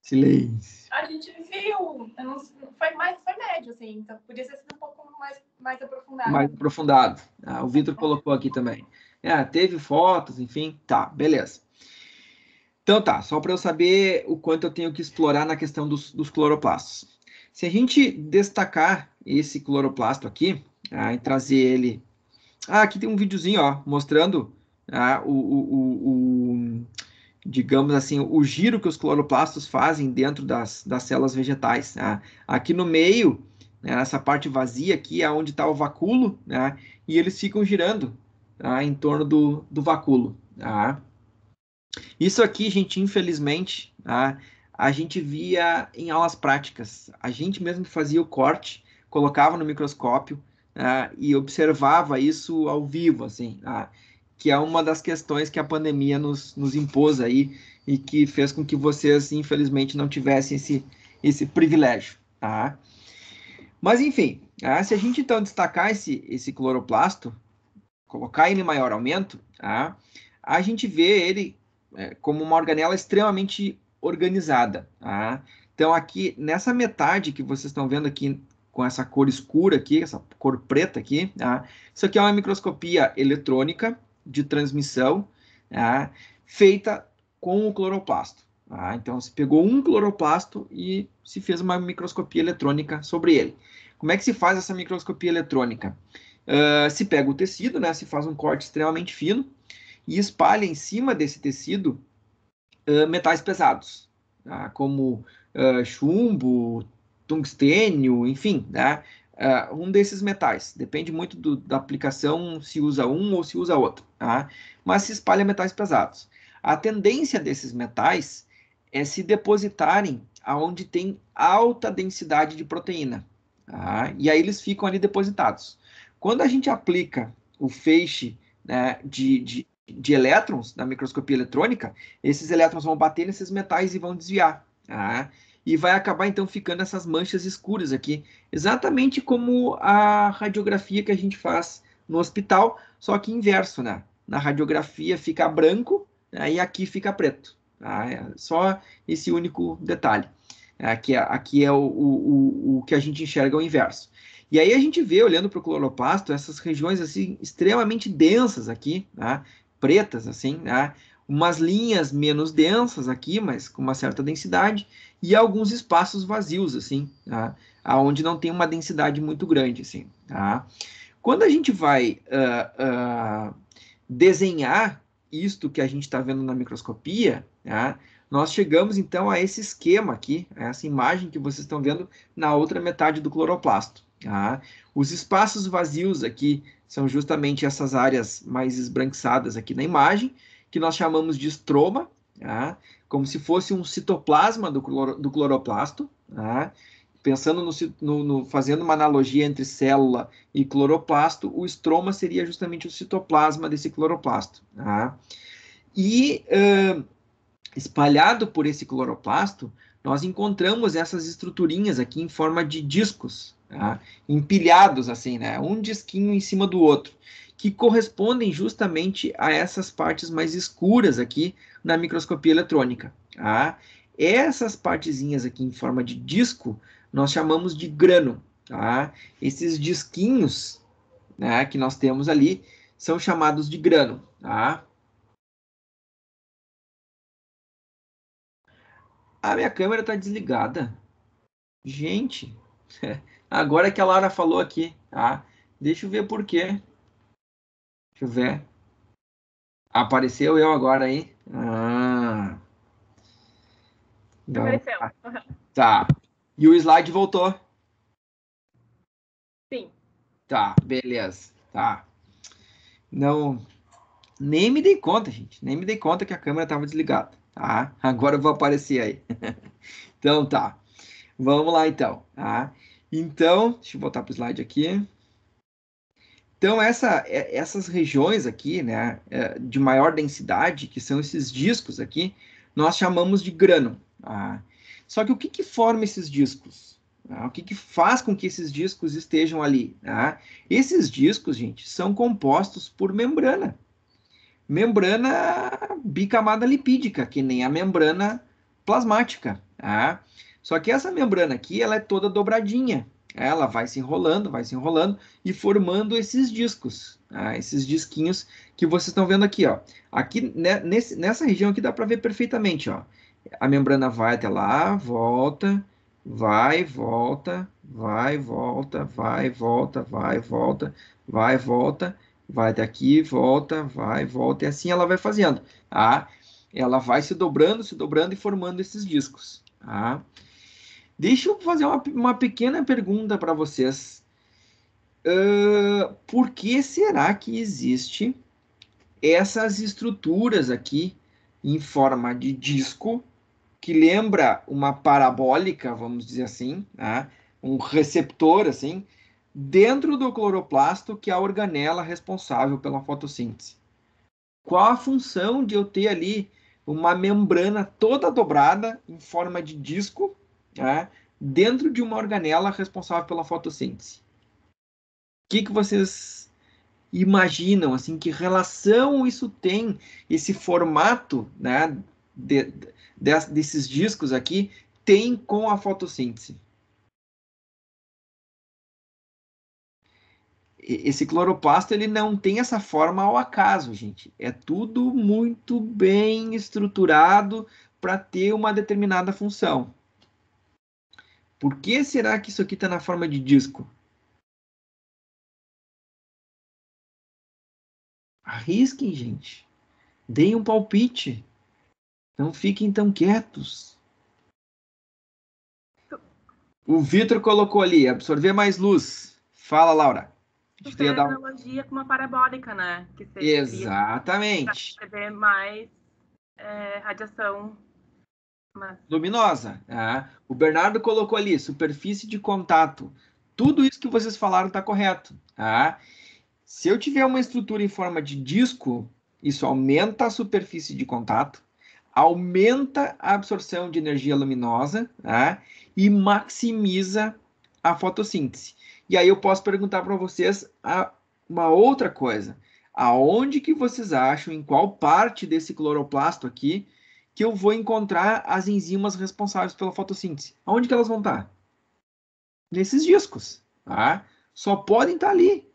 S2: Silêncio. A gente viu, não, foi mais foi médio, assim, então podia ser um pouco mais, mais aprofundado. Mais
S1: aprofundado. Ah, o Vitor colocou aqui também. É, teve fotos, enfim, tá, beleza. Então tá, só para eu saber o quanto eu tenho que explorar na questão dos, dos cloroplastos. Se a gente destacar esse cloroplasto aqui, ah, e trazer ele... Ah, aqui tem um videozinho, ó, mostrando Tá? o, o, o, digamos assim, o giro que os cloroplastos fazem dentro das, das células vegetais. Tá? Aqui no meio, né, parte vazia aqui é onde está o vacúolo, né, e eles ficam girando tá? em torno do, do vacúolo. Isso aqui, gente, infelizmente, a gente via em aulas práticas. A gente mesmo fazia o corte, colocava no microscópio, e observava isso ao vivo, assim que é uma das questões que a pandemia nos, nos impôs aí e que fez com que vocês, infelizmente, não tivessem esse, esse privilégio, tá? Mas, enfim, tá? se a gente, então, destacar esse, esse cloroplasto, colocar ele em maior aumento, tá? a gente vê ele é, como uma organela extremamente organizada, tá? Então, aqui, nessa metade que vocês estão vendo aqui, com essa cor escura aqui, essa cor preta aqui, tá? isso aqui é uma microscopia eletrônica, de transmissão né, feita com o cloroplasto. Tá? Então, se pegou um cloroplasto e se fez uma microscopia eletrônica sobre ele. Como é que se faz essa microscopia eletrônica? Uh, se pega o tecido, né, se faz um corte extremamente fino e espalha em cima desse tecido uh, metais pesados, tá? como uh, chumbo, tungstênio, enfim, né? uh, um desses metais. Depende muito do, da aplicação se usa um ou se usa outro. Tá? Mas se espalha metais pesados. A tendência desses metais é se depositarem aonde tem alta densidade de proteína. Tá? E aí eles ficam ali depositados. Quando a gente aplica o feixe né, de, de, de elétrons na microscopia eletrônica, esses elétrons vão bater nesses metais e vão desviar. Tá? e vai acabar então ficando essas manchas escuras aqui, exatamente como a radiografia que a gente faz no hospital, só que inverso, né? Na radiografia fica branco né? e aqui fica preto. Tá? só esse único detalhe. Aqui, é, aqui é o, o, o que a gente enxerga o inverso. E aí a gente vê, olhando para o cloroplasto, essas regiões assim extremamente densas aqui, né? pretas assim, né? umas linhas menos densas aqui, mas com uma certa densidade, e alguns espaços vazios, assim, tá? onde não tem uma densidade muito grande, assim, tá? Quando a gente vai uh, uh, desenhar isto que a gente está vendo na microscopia, tá? nós chegamos, então, a esse esquema aqui, essa imagem que vocês estão vendo na outra metade do cloroplasto. Tá? Os espaços vazios aqui são justamente essas áreas mais esbranquiçadas aqui na imagem, que nós chamamos de estroma, tá? como se fosse um citoplasma do, cloro, do cloroplasto, tá? pensando no, no, no, fazendo uma analogia entre célula e cloroplasto, o estroma seria justamente o citoplasma desse cloroplasto. Tá? E uh, espalhado por esse cloroplasto, nós encontramos essas estruturinhas aqui em forma de discos, tá? empilhados assim, né? um disquinho em cima do outro que correspondem justamente a essas partes mais escuras aqui na microscopia eletrônica. Tá? Essas partezinhas aqui em forma de disco nós chamamos de grano. Tá? Esses
S2: disquinhos né, que nós temos ali são chamados de grano. Tá? A minha câmera está desligada. Gente, agora que a Lara falou aqui,
S1: tá? deixa eu ver por quê. Deixa eu ver. Apareceu eu agora aí? Ah. Então, Apareceu. Tá. tá. E o slide voltou? Sim. Tá, beleza. Tá. Não. Nem me dei conta, gente. Nem me dei conta que a câmera estava desligada. Tá? Agora eu vou aparecer aí. então tá. Vamos lá então. Tá? Então, deixa eu voltar para o slide aqui. Então, essa, é, essas regiões aqui, né, é, de maior densidade, que são esses discos aqui, nós chamamos de grano. Ah, tá? só que o que, que forma esses discos? Ah, o que, que faz com que esses discos estejam ali? Ah, esses discos, gente, são compostos por membrana. Membrana bicamada lipídica, que nem a membrana plasmática. Só que essa membrana aqui, ela é toda dobradinha ela vai se enrolando, vai se enrolando e formando esses discos, tá? esses disquinhos que vocês estão vendo aqui, ó. Aqui né, nesse, nessa região aqui dá para ver perfeitamente, ó. A membrana vai até lá, volta, vai, volta, vai, volta, vai, volta, vai, volta, vai, volta, vai até aqui, volta, vai, volta e assim ela vai fazendo. Ah, ela vai se dobrando, se dobrando e formando esses discos. Ah. Tá? Deixa eu fazer uma, uma pequena pergunta para vocês. Uh, por que será que existe essas estruturas aqui em forma de disco que lembra uma parabólica, vamos dizer assim, né? um receptor assim, dentro do cloroplasto que é a organela responsável pela fotossíntese. Qual a função de eu ter ali uma membrana toda dobrada em forma de disco tá? dentro de uma organela responsável pela fotossíntese. O que, que vocês imaginam, assim, que relação isso tem, esse formato, né, de, de, desses discos aqui, tem com a fotossíntese? esse cloroplasto ele não tem essa forma ao acaso, gente. É tudo muito bem estruturado para ter uma determinada função.
S2: Por que será que isso aqui está na forma de disco? Arrisquem, gente. Deem um palpite. Não fiquem tão quietos.
S1: O Vitor colocou ali, absorver mais luz. Fala, Laura.
S2: tem dar... com uma parabólica, né?
S1: Exatamente.
S2: Receber mais é, radiação
S1: Luminosa. Né? o Bernardo colocou ali, superfície de contato. Tudo isso que vocês falaram está correto. Né? se eu tiver uma estrutura em forma de disco, isso aumenta a superfície de contato, aumenta a absorção de energia luminosa né? e maximiza a fotossíntese. E aí eu posso perguntar para vocês a, uma outra coisa. Aonde que vocês acham, em qual parte desse cloroplasto aqui, que eu vou encontrar as enzimas responsáveis pela fotossíntese. Onde que elas vão estar? Nesses discos, tá? Só podem estar ali.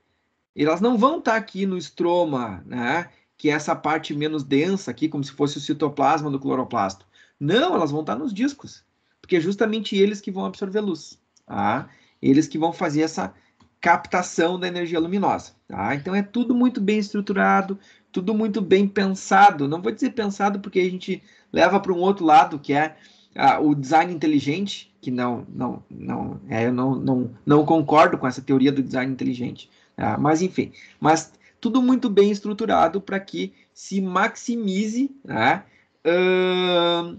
S1: Elas não vão estar aqui no estroma, né? Que é essa parte menos densa aqui, como se fosse o citoplasma do cloroplasto. Não, elas vão estar nos discos, porque é justamente eles que vão absorver luz, tá? Eles que vão fazer essa captação da energia luminosa, tá? Então é tudo muito bem estruturado, tudo muito bem pensado. Não vou dizer pensado porque a gente leva para um outro lado, que é ah, o design inteligente, que não, não, não, é, eu não, não, não concordo com essa teoria do design inteligente. Ah, mas enfim, mas tudo muito bem estruturado para que se maximize né, uh,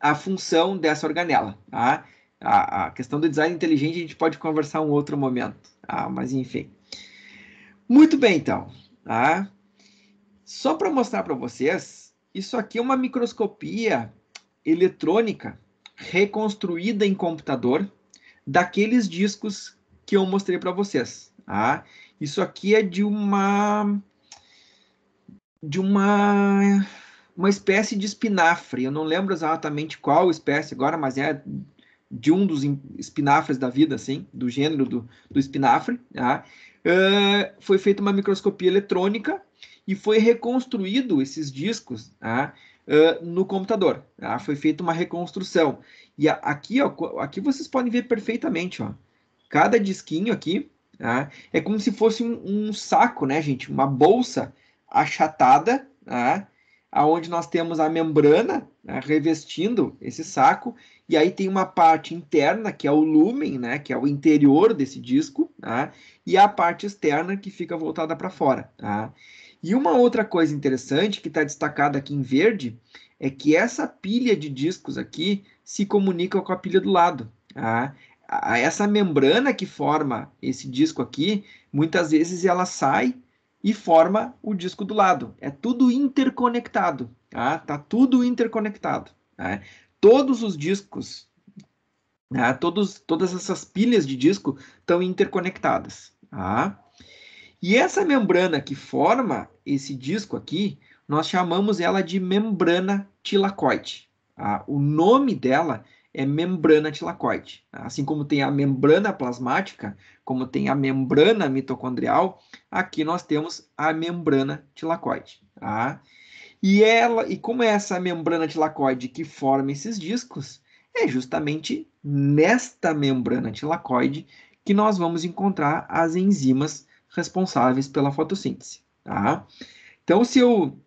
S1: a função dessa organela. Tá? A, a, questão do design inteligente a gente pode conversar um outro momento, tá? mas enfim. Muito bem, então. Tá? Só para mostrar para vocês, isso aqui é uma microscopia eletrônica reconstruída em computador daqueles discos que eu mostrei para vocês. Ah, Isso aqui é de uma de uma uma espécie de espinafre. Eu não lembro exatamente qual espécie agora, mas é de um dos espinafres da vida, assim, do gênero do, do espinafre. Uh, foi feita uma microscopia eletrônica e foi reconstruído esses discos tá? uh, no computador. Tá? Foi feita uma reconstrução. E a, aqui, ó, aqui vocês podem ver perfeitamente. Ó. Cada disquinho aqui tá? é como se fosse um, um, saco, né, gente? Uma bolsa achatada, tá? aonde nós temos a membrana né, revestindo esse saco e aí tem uma parte interna, que é o lumen, né, que é o interior desse disco, tá? e a parte externa que fica voltada para fora. Tá? E uma outra coisa interessante que está destacada aqui em verde é que essa pilha de discos aqui se comunica com a pilha do lado. Tá? Essa membrana que forma esse disco aqui, muitas vezes ela sai e forma o disco do lado. É tudo interconectado. Tá, tá tudo interconectado. Tá? Todos os discos, né? Todos, todas essas pilhas de disco estão interconectadas. Tá? E essa membrana que forma esse disco aqui, nós chamamos ela de membrana tilacoide. Tá? O nome dela é membrana tilacoide. Tá? Assim como tem a membrana plasmática, como tem a membrana mitocondrial, aqui nós temos a membrana tilacoide. Tá? E, ela, e como é essa membrana tilacoide que forma esses discos, é justamente nesta membrana tilacoide que nós vamos encontrar as enzimas responsáveis pela fotossíntese. Tá? Então, se eu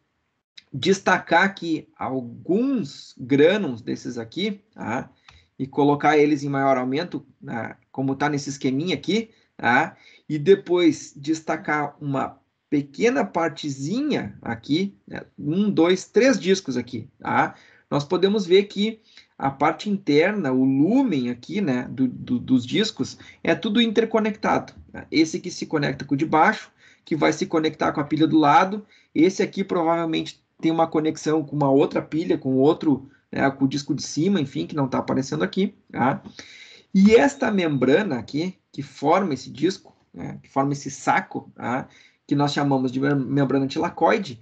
S1: destacar aqui alguns grânulos desses aqui, tá? e colocar eles em maior aumento, né? como está nesse esqueminha aqui, tá? e depois destacar uma pequena partezinha aqui, né? um, dois, três discos aqui, tá? nós podemos ver que a parte interna, o lumen aqui, né, do, do, dos discos, é tudo interconectado. Esse que se conecta com o de baixo, que vai se conectar com a pilha do lado. Esse aqui provavelmente tem uma conexão com uma outra pilha, com outro, né, com o disco de cima, enfim, que não está aparecendo aqui. Tá? E esta membrana aqui, que forma esse disco, né, que forma esse saco, tá? que nós chamamos de membrana tilacoide,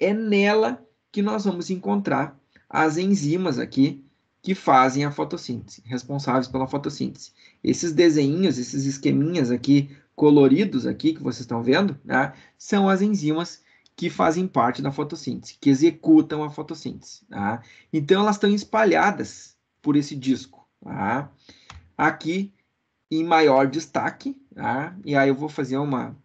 S1: é nela que nós vamos encontrar as enzimas aqui que fazem a fotossíntese, responsáveis pela fotossíntese. Esses desenhinhos, esses esqueminhas aqui coloridos aqui que vocês estão vendo, né, são as enzimas que fazem parte da fotossíntese, que executam a fotossíntese. Tá? Então, elas estão espalhadas por esse disco. Tá? Aqui, em maior destaque, tá? e aí eu vou fazer uma,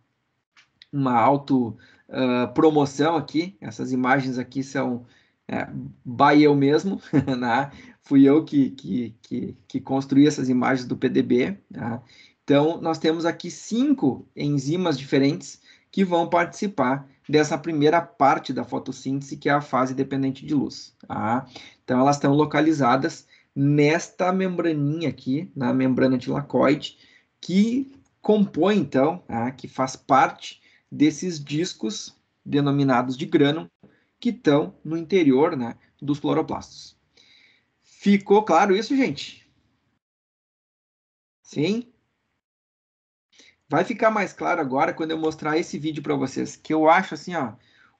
S1: uma auto-promoção ah, uh, aqui. Essas imagens aqui são é, by eu mesmo, né? fui eu que, que, que, que construí essas imagens do PDB. Tá? Então, nós temos aqui cinco enzimas diferentes que vão participar dessa primeira parte da fotossíntese, que é a fase dependente de luz. Tá? Então, elas estão localizadas nesta membraninha aqui, na membrana tilacoide, que compõe, então, tá? que faz parte desses discos denominados de grano que estão no interior né, dos cloroplastos. Ficou claro isso, gente? Sim? Vai ficar mais claro agora quando eu mostrar esse vídeo para vocês, que eu acho assim, ó,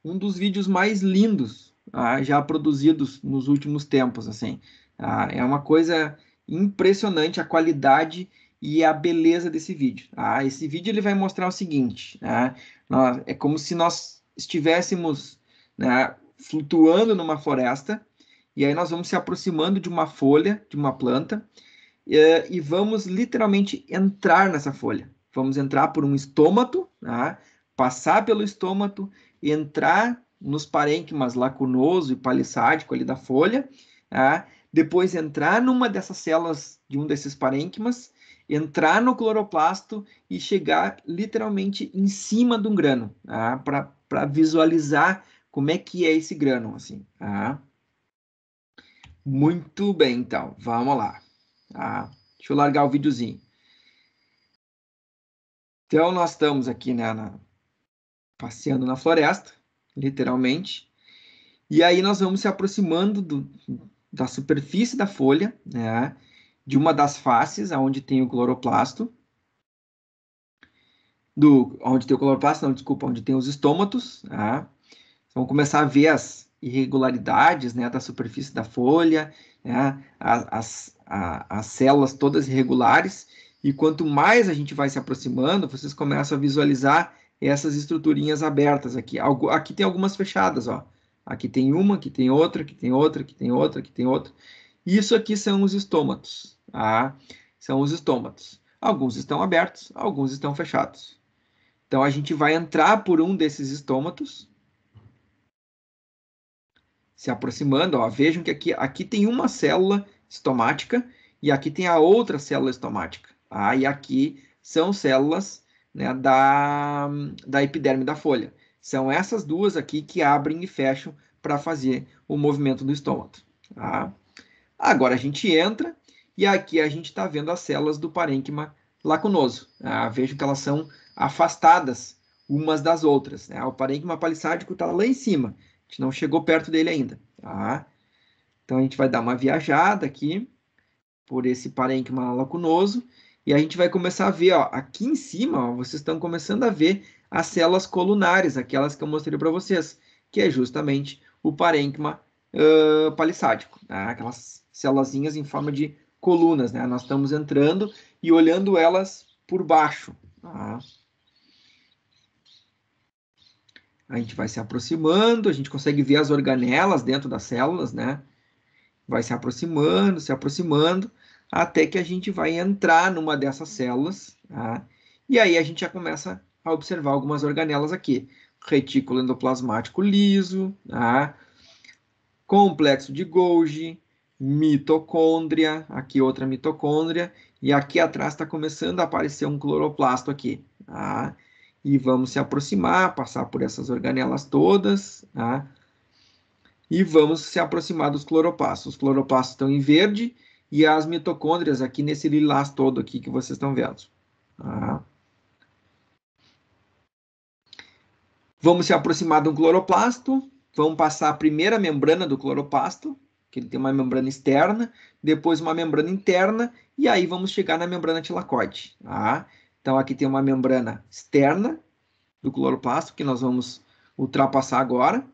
S1: um dos vídeos mais lindos ah, já produzidos nos últimos tempos, assim. Ah, é uma coisa impressionante a qualidade e a beleza desse vídeo. Ah, esse vídeo ele vai mostrar o seguinte, né? é como se nós estivéssemos né, flutuando numa floresta e aí nós vamos se aproximando de uma folha, de uma planta, eh, e vamos literalmente entrar nessa folha. Vamos entrar por um estômato, né? passar pelo estômato, entrar nos parênquimas lacunoso e palissádico ali da folha, né? depois entrar numa dessas células de um desses parênquimas, entrar no cloroplasto e chegar literalmente em cima de um grano, né? Tá? para visualizar como é que é esse grano, assim. Muito bem, então, vamos lá. Ah, deixa eu largar o videozinho. Então, nós estamos aqui né, na, passeando na floresta, literalmente, e aí nós vamos se aproximando do, da superfície da folha, né, de uma das faces, onde tem o cloroplasto, do, onde tem o cloroplasto, não, desculpa, onde tem os estômatos, né, vamos começar a ver as, irregularidades né, da superfície da folha, né, as, as células todas irregulares, e quanto mais a gente vai se aproximando, vocês começam a visualizar essas estruturinhas abertas aqui. Aqui tem algumas fechadas, ó. Aqui tem uma, aqui tem outra, aqui tem outra, aqui tem outra, aqui tem outra. Isso aqui são os estômatos, tá? São os estômatos. Alguns estão abertos, alguns estão fechados. Então, a gente vai entrar por um desses estômatos, se aproximando. Ó, vejam que aqui, aqui tem uma célula estomática e aqui tem a outra célula estomática. Tá? E aqui são células né, da, da epiderme da folha. São essas duas aqui que abrem e fecham para fazer o movimento do estômago. Tá? Agora a gente entra e aqui a gente está vendo as células do parênquima lacunoso. Tá? Vejam que elas são afastadas umas das outras. Né? O parênquima palissádico está lá em cima. A gente não chegou perto dele ainda, tá? Então a gente vai dar uma viajada aqui por esse parênquima lacunoso e a gente vai começar a ver, ó, aqui em cima, ó, vocês estão começando a ver as células colunares, aquelas que eu mostrei para vocês, que é justamente o parênquima uh, palissádico, né? aquelas células em forma de colunas, né? Nós estamos entrando e olhando elas por baixo. Tá? A gente vai se aproximando, a gente consegue ver as organelas dentro das células, né? Vai se aproximando, se aproximando, até que a gente vai entrar numa dessas células, tá? e aí a gente já começa a observar algumas organelas aqui. Retículo endoplasmático liso, tá? complexo de Golgi, mitocôndria, aqui outra mitocôndria, e aqui atrás está começando a aparecer um cloroplasto aqui. Tá? e vamos se aproximar, passar por essas organelas todas, tá? e vamos se aproximar dos cloroplastos. Os cloroplastos estão em verde e as mitocôndrias aqui nesse lilás todo aqui que vocês estão vendo. Tá? Vamos se aproximar de um cloroplasto, vamos passar a primeira membrana do cloroplasto, que ele tem uma membrana externa, depois uma membrana interna, e aí vamos chegar na membrana tilacoide. Tá? Então aqui tem uma membrana externa do cloroplasto que nós vamos ultrapassar agora.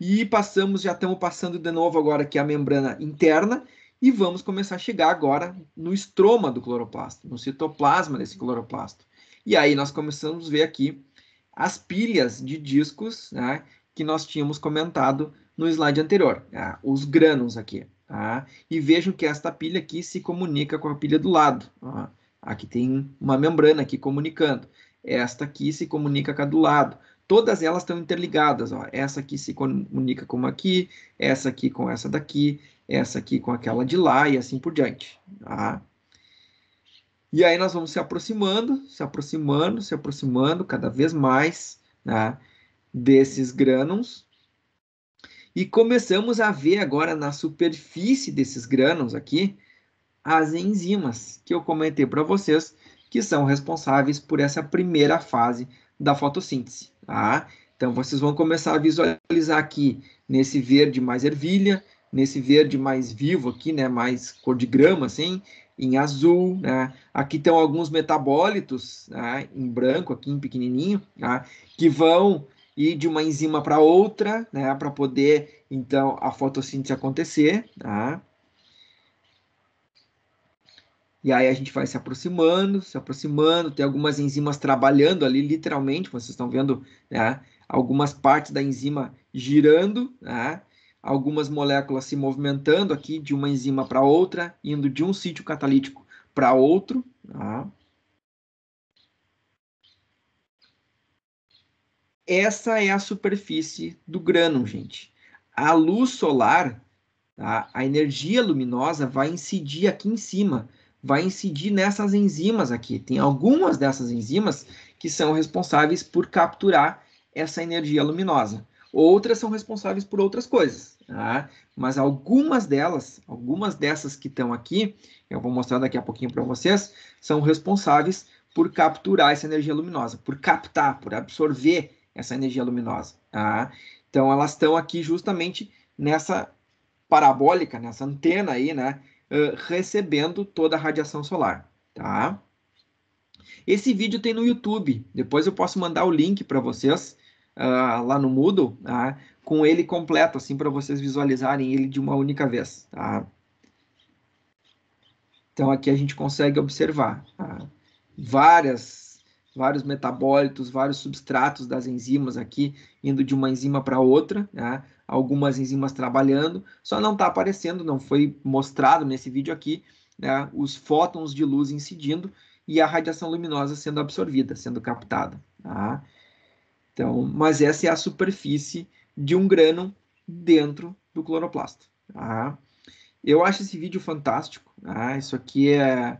S1: E passamos, já estamos passando de novo agora aqui é a membrana interna e vamos começar a chegar agora no estroma do cloroplasto, no citoplasma desse cloroplasto. E aí nós começamos a ver aqui as pilhas de discos né, que nós tínhamos comentado no slide anterior, né, os grânulos aqui. Tá? E vejam que esta pilha aqui se comunica com a pilha do lado. Ó. Aqui tem uma membrana aqui comunicando. Esta aqui se comunica a cada lado. Todas elas estão interligadas. Ó. Essa aqui se comunica com uma aqui, essa aqui com essa daqui, essa aqui com aquela de lá e assim por diante. Tá? E aí nós vamos se aproximando, se aproximando, se aproximando cada vez mais né, desses grânulos. E começamos a ver agora na superfície desses grânulos aqui as enzimas que eu comentei para vocês, que são responsáveis por essa primeira fase da fotossíntese. Tá? Então, vocês vão começar a visualizar aqui nesse verde mais ervilha, nesse verde mais vivo aqui, né, mais cor de grama, assim, em azul, né? Aqui tem alguns metabólitos, né? em branco, aqui em pequenininho, né? que vão ir de uma enzima para outra, né, para poder, então, a fotossíntese acontecer, tá? E aí a gente vai se aproximando, se aproximando, tem algumas enzimas trabalhando ali, literalmente, vocês estão vendo, né? Algumas partes da enzima girando, né? Algumas moléculas se movimentando aqui de uma enzima para outra, indo de um sítio catalítico para outro. Né? Essa é a superfície do grânulo, gente. A luz solar, tá? a energia luminosa vai incidir aqui em cima, vai incidir nessas enzimas aqui. Tem algumas dessas enzimas que são responsáveis por capturar essa energia luminosa. Outras são responsáveis por outras coisas, tá? mas algumas delas, algumas dessas que estão aqui, eu vou mostrar daqui a pouquinho para vocês, são responsáveis por capturar essa energia luminosa, por captar, por absorver essa energia luminosa. Tá? Então, elas estão aqui justamente nessa parabólica, nessa antena aí, né? recebendo toda a radiação solar, tá? Esse vídeo tem no YouTube, depois eu posso mandar o link para vocês uh, lá no Moodle, tá? com ele completo, assim, para vocês visualizarem ele de uma única vez, tá? Então, aqui a gente consegue observar tá? várias, vários metabólitos, vários substratos das enzimas aqui, indo de uma enzima para outra, né? algumas enzimas trabalhando, só não está aparecendo, não foi mostrado nesse vídeo aqui, né, os fótons de luz incidindo e a radiação luminosa sendo absorvida, sendo captada. Tá? Então, mas essa é a superfície de um grano dentro do cloroplasto. Tá? Eu acho esse vídeo fantástico. Tá? Isso aqui é,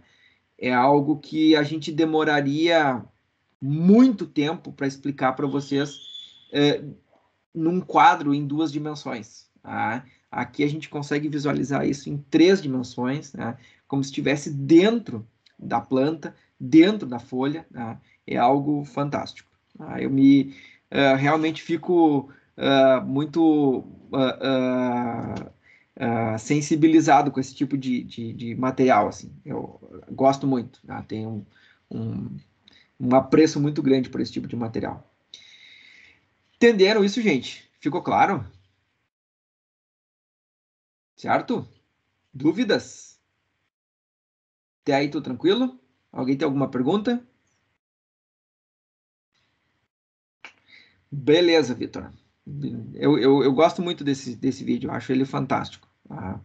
S1: é algo que a gente demoraria muito tempo para explicar para vocês. É, num quadro em duas dimensões. Tá? Aqui a gente consegue visualizar isso em três dimensões, né? como se estivesse dentro da planta, dentro da folha. Né? É algo fantástico. Tá? Eu me uh, realmente fico uh, muito uh, sensibilizado com esse tipo de, de, de, material. Assim. Eu gosto muito. Né? Tenho um, um, um apreço muito grande por esse tipo de material. Entenderam isso, gente? Ficou claro?
S2: Certo? Dúvidas? Até aí, tô tranquilo? Alguém tem alguma pergunta? Beleza, Vitor. Eu, eu, eu, gosto
S1: muito desse, desse vídeo, acho ele fantástico. Ah,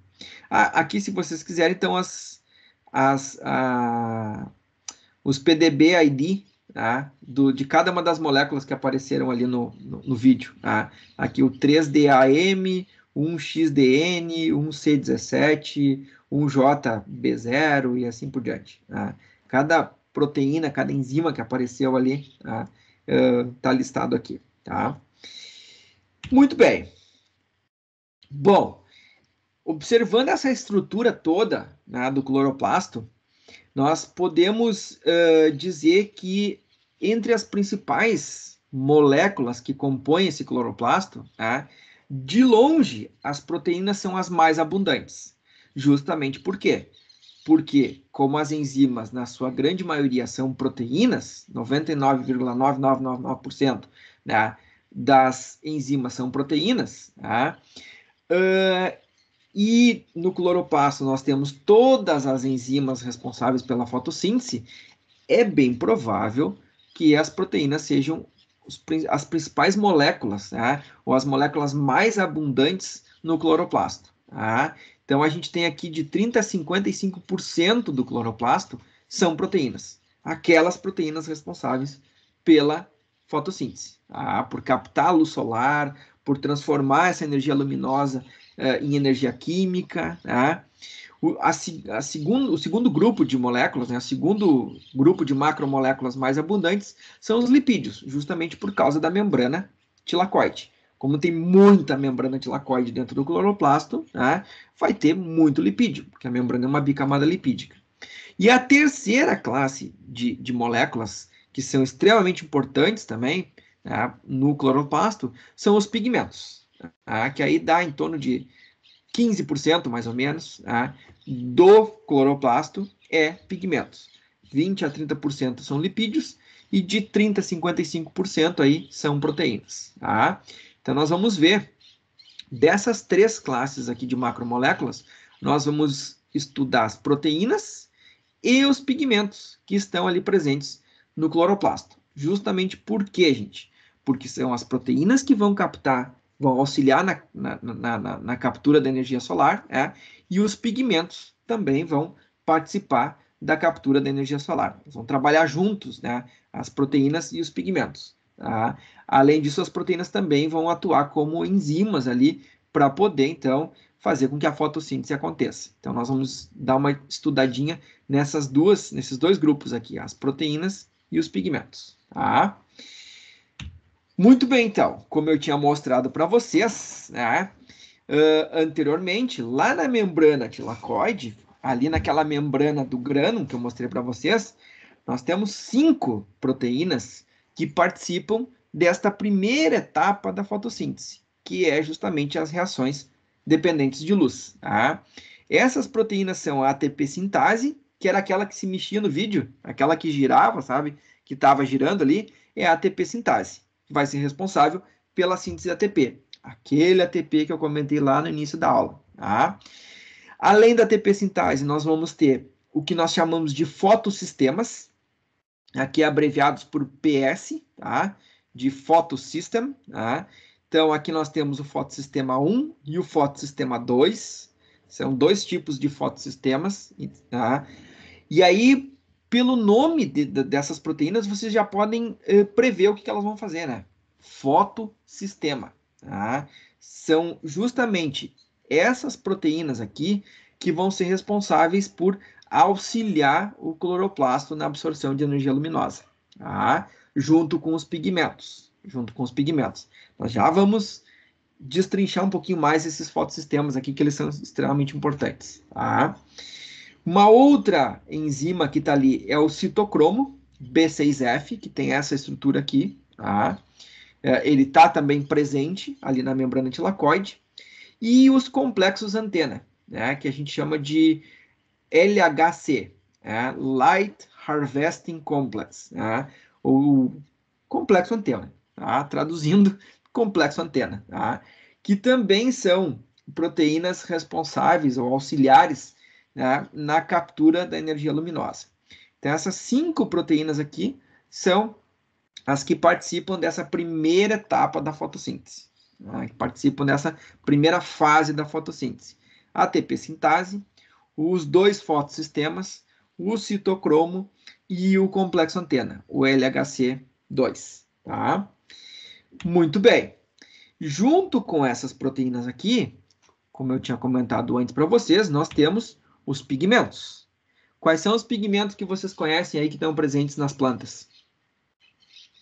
S1: aqui, se vocês quiserem, então, as, as, ah, os PDB ID Tá? do, de cada uma das moléculas que apareceram ali no, no, no vídeo. Tá? Aqui o 3DAM, 1XDN, 1C17, 1JB0 e assim por diante. Tá? Cada proteína, cada enzima que apareceu ali está ah, listado aqui. Tá? Muito bem. Bom, observando essa estrutura toda né, do cloroplasto, nós podemos uh, dizer que entre as principais moléculas que compõem esse cloroplasto, tá? de longe, as proteínas são as mais abundantes. Justamente por quê? Porque, como as enzimas, na sua grande maioria, são proteínas, 99,9999% né, das enzimas são proteínas, né, uh, e no cloroplasto nós temos todas as enzimas responsáveis pela fotossíntese, é bem provável que as proteínas sejam os, as principais moléculas, né? ou as moléculas mais abundantes no cloroplasto. Né? Tá? Então, a gente tem aqui de 30% a 55% do cloroplasto são proteínas. Aquelas proteínas responsáveis pela fotossíntese, tá? por captar a luz solar, por transformar essa energia luminosa eh, em energia química, tá? O, a, a segundo, o segundo grupo de moléculas, né, o segundo grupo de macromoléculas mais abundantes são os lipídios, justamente por causa da membrana tilacoide. Como tem muita membrana tilacoide dentro do cloroplasto, né, vai ter muito lipídio, porque a membrana é uma bicamada lipídica. E a terceira classe de, de moléculas, que são extremamente importantes também né, no cloroplasto, são os pigmentos, né, que aí dá em torno de 15% mais ou menos tá, do cloroplasto é pigmentos. 20 a 30% são lipídios e de 30 a 55% aí são proteínas. Tá? Então nós vamos ver dessas três classes aqui de macromoléculas, nós vamos estudar as proteínas e os pigmentos que estão ali presentes no cloroplasto. Justamente por quê, gente? Porque são as proteínas que vão captar vão auxiliar na, na, na, na captura da energia solar, é, e os pigmentos também vão participar da captura da energia solar. Eles vão trabalhar juntos, né, as proteínas e os pigmentos. Tá? Além disso, as proteínas também vão atuar como enzimas ali para poder, então, fazer com que a fotossíntese aconteça. Então, nós vamos dar uma estudadinha nessas duas, nesses dois grupos aqui, as proteínas e os pigmentos. Tá? Muito bem, então, como eu tinha mostrado para vocês né, uh, anteriormente, lá na membrana tilacoide, ali naquela membrana do grano que eu mostrei para vocês, nós temos cinco proteínas que participam desta primeira etapa da fotossíntese, que é justamente as reações dependentes de luz. Tá? Essas proteínas são a ATP sintase, que era aquela que se mexia no vídeo, aquela que girava, sabe? Que estava girando ali, é a ATP sintase que vai ser responsável pela síntese de ATP, aquele ATP que eu comentei lá no início da aula. Tá? Além da ATP sintase, nós vamos ter o que nós chamamos de fotossistemas, aqui abreviados por PS, tá? de photosystem. Tá? Então, aqui nós temos o fotossistema 1 e o fotossistema 2. São dois tipos de fotossistemas. Tá? E aí, pelo nome de, de, dessas proteínas, vocês já podem eh, prever o que, que, elas vão fazer, né? Fotossistema. Tá? São justamente essas proteínas aqui que vão ser responsáveis por auxiliar o cloroplasto na absorção de energia luminosa, tá? junto com os pigmentos. Junto com os pigmentos. Nós já vamos destrinchar um pouquinho mais esses fotossistemas aqui, que eles são extremamente importantes. Tá? Uma outra enzima que está ali é o citocromo B6F, que tem essa estrutura aqui. Tá? É, ele está também presente ali na membrana antilacoide. E os complexos antena, né? que a gente chama de LHC, é, né? Light Harvesting Complex, né? ou complexo antena, tá? traduzindo complexo antena, tá? que também são proteínas responsáveis ou auxiliares né, na captura da energia luminosa. Então, essas cinco proteínas aqui são as que participam dessa primeira etapa da fotossíntese, né, que participam dessa primeira fase da fotossíntese. A ATP sintase, os dois fotossistemas, o citocromo e o complexo antena, o LHC2, tá? Muito bem. Junto com essas proteínas aqui, como eu tinha comentado antes para vocês, nós temos os pigmentos. Quais são os pigmentos que vocês conhecem aí que estão presentes nas plantas?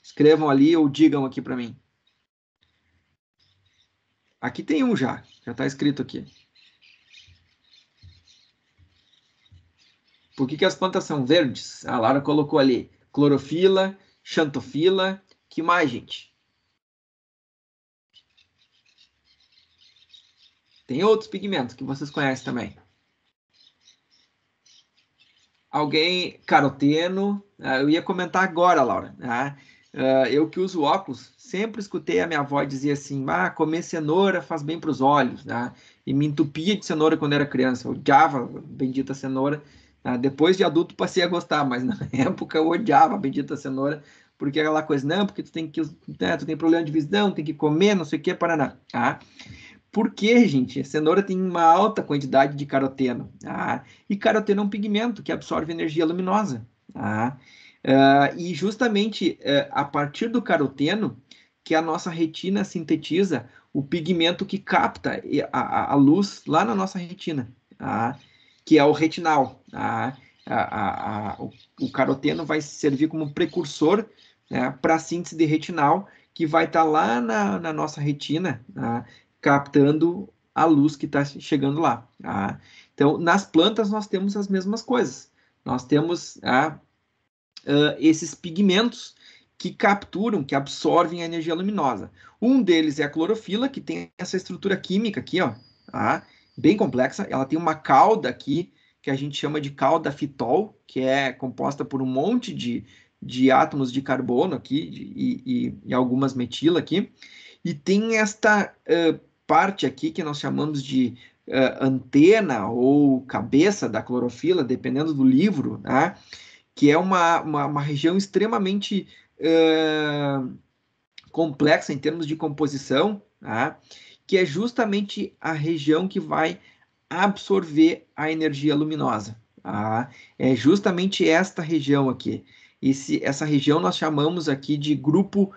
S1: Escrevam ali ou digam aqui para mim. Aqui tem um já, já está escrito aqui. Por que, que as plantas são verdes? A Lara colocou ali clorofila, xantofila, que mais, gente? Tem outros pigmentos que vocês conhecem também alguém caroteno. Ah, eu ia comentar agora, Laura. Né? eu que uso óculos, sempre escutei a minha avó dizer assim: ah, comer cenoura faz bem para os olhos. Né? E me entupia de cenoura quando era criança. Eu odiava a bendita cenoura. Tá? Depois de adulto passei a gostar, mas na época eu odiava a bendita cenoura, porque é aquela coisa, não, porque tu tem que, né, tu tem problema de visão, tem que comer, não sei o que, paraná. Ah. Tá? Por quê, gente? A cenoura tem uma alta quantidade de caroteno. Ah, e caroteno é um pigmento que absorve energia luminosa. Ah, uh, e justamente uh, a partir do caroteno que a nossa retina sintetiza o pigmento que capta a, a, a luz lá na nossa retina, ah, que é o retinal. Ah, a, o, o, caroteno vai servir como precursor né, para a síntese de retinal, que vai estar tá lá na, na nossa retina, ah, captando a luz que está chegando lá. Tá? então, nas plantas nós temos as mesmas coisas. Nós temos tá? ah, esses pigmentos que capturam, que absorvem a energia luminosa. Um deles é a clorofila, que tem essa estrutura química aqui, ó, tá? bem complexa. Ela tem uma cauda aqui, que a gente chama de cauda fitol, que é composta por um monte de, de átomos de carbono aqui de, e, e, e, algumas metila aqui. E tem esta uh, parte aqui que nós chamamos de uh, antena ou cabeça da clorofila, dependendo do livro, né? que é uma, uma, uma região extremamente uh, complexa em termos de composição, né? que é justamente a região que vai absorver a energia luminosa. Tá? É justamente esta região aqui. Esse, essa região nós chamamos aqui de grupo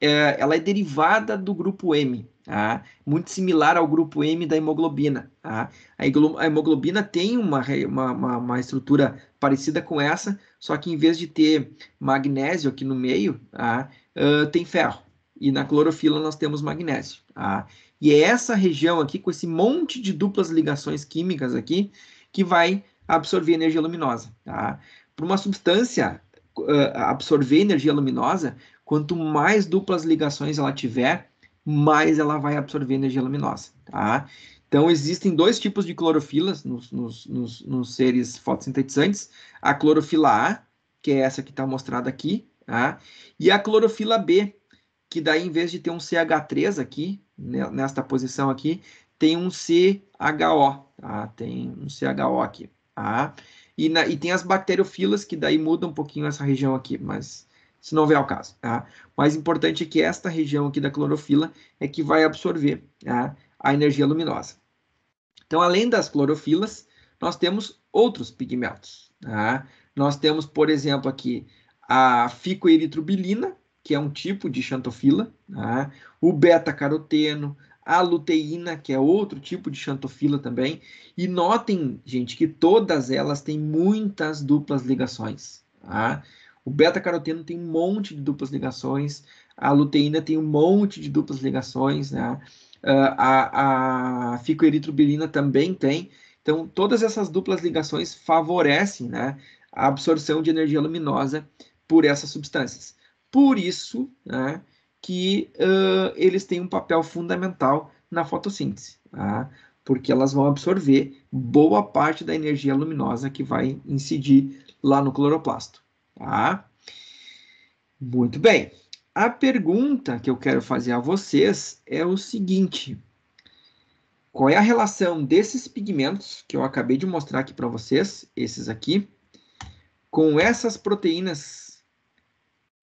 S1: é, ela é derivada do grupo M, tá? muito similar ao grupo M da hemoglobina. Tá? A hemoglobina tem uma, uma, uma, estrutura parecida com essa, só que em vez de ter magnésio aqui no meio, tá? uh, tem ferro. E na clorofila nós temos magnésio. Tá? E é essa região aqui, com esse monte de duplas ligações químicas aqui, que vai absorver energia luminosa. Tá? Para uma substância uh, absorver energia luminosa, Quanto mais duplas ligações ela tiver, mais ela vai absorver energia luminosa, tá? Então, existem dois tipos de clorofilas nos, nos, nos, nos seres fotossintetizantes. A clorofila A, que é essa que está mostrada aqui, tá? e a clorofila B, que daí, em vez de ter um CH3 aqui, né, nesta posição aqui, tem um CHO, tá? Tem um CHO aqui, tá? E, na, e tem as bacteriofilas, que daí muda um pouquinho essa região aqui, mas se não vier o caso. Tá? O mais importante é que esta região aqui da clorofila é que vai absorver tá? a energia luminosa. Então, além das clorofilas, nós temos outros pigmentos. Tá? Nós temos, por exemplo, aqui a ficoeritrubilina, que é um tipo de xantofila, tá? o beta-caroteno, a luteína, que é outro tipo de xantofila também. E notem, gente, que todas elas têm muitas duplas ligações. Tá? O beta-caroteno tem um monte de duplas ligações, a luteína tem um monte de duplas ligações, né? Ah, a, a, a ficoeritrobilina também tem. Então, todas essas duplas ligações favorecem né, a absorção de energia luminosa por essas substâncias. Por isso né, que uh, eles têm um papel fundamental na fotossíntese, tá? porque elas vão absorver boa parte da energia luminosa que vai incidir lá no cloroplasto. Tá? Muito bem. A pergunta que eu quero fazer a vocês é o seguinte: qual é a relação desses pigmentos que eu acabei de mostrar aqui para vocês, esses aqui, com essas proteínas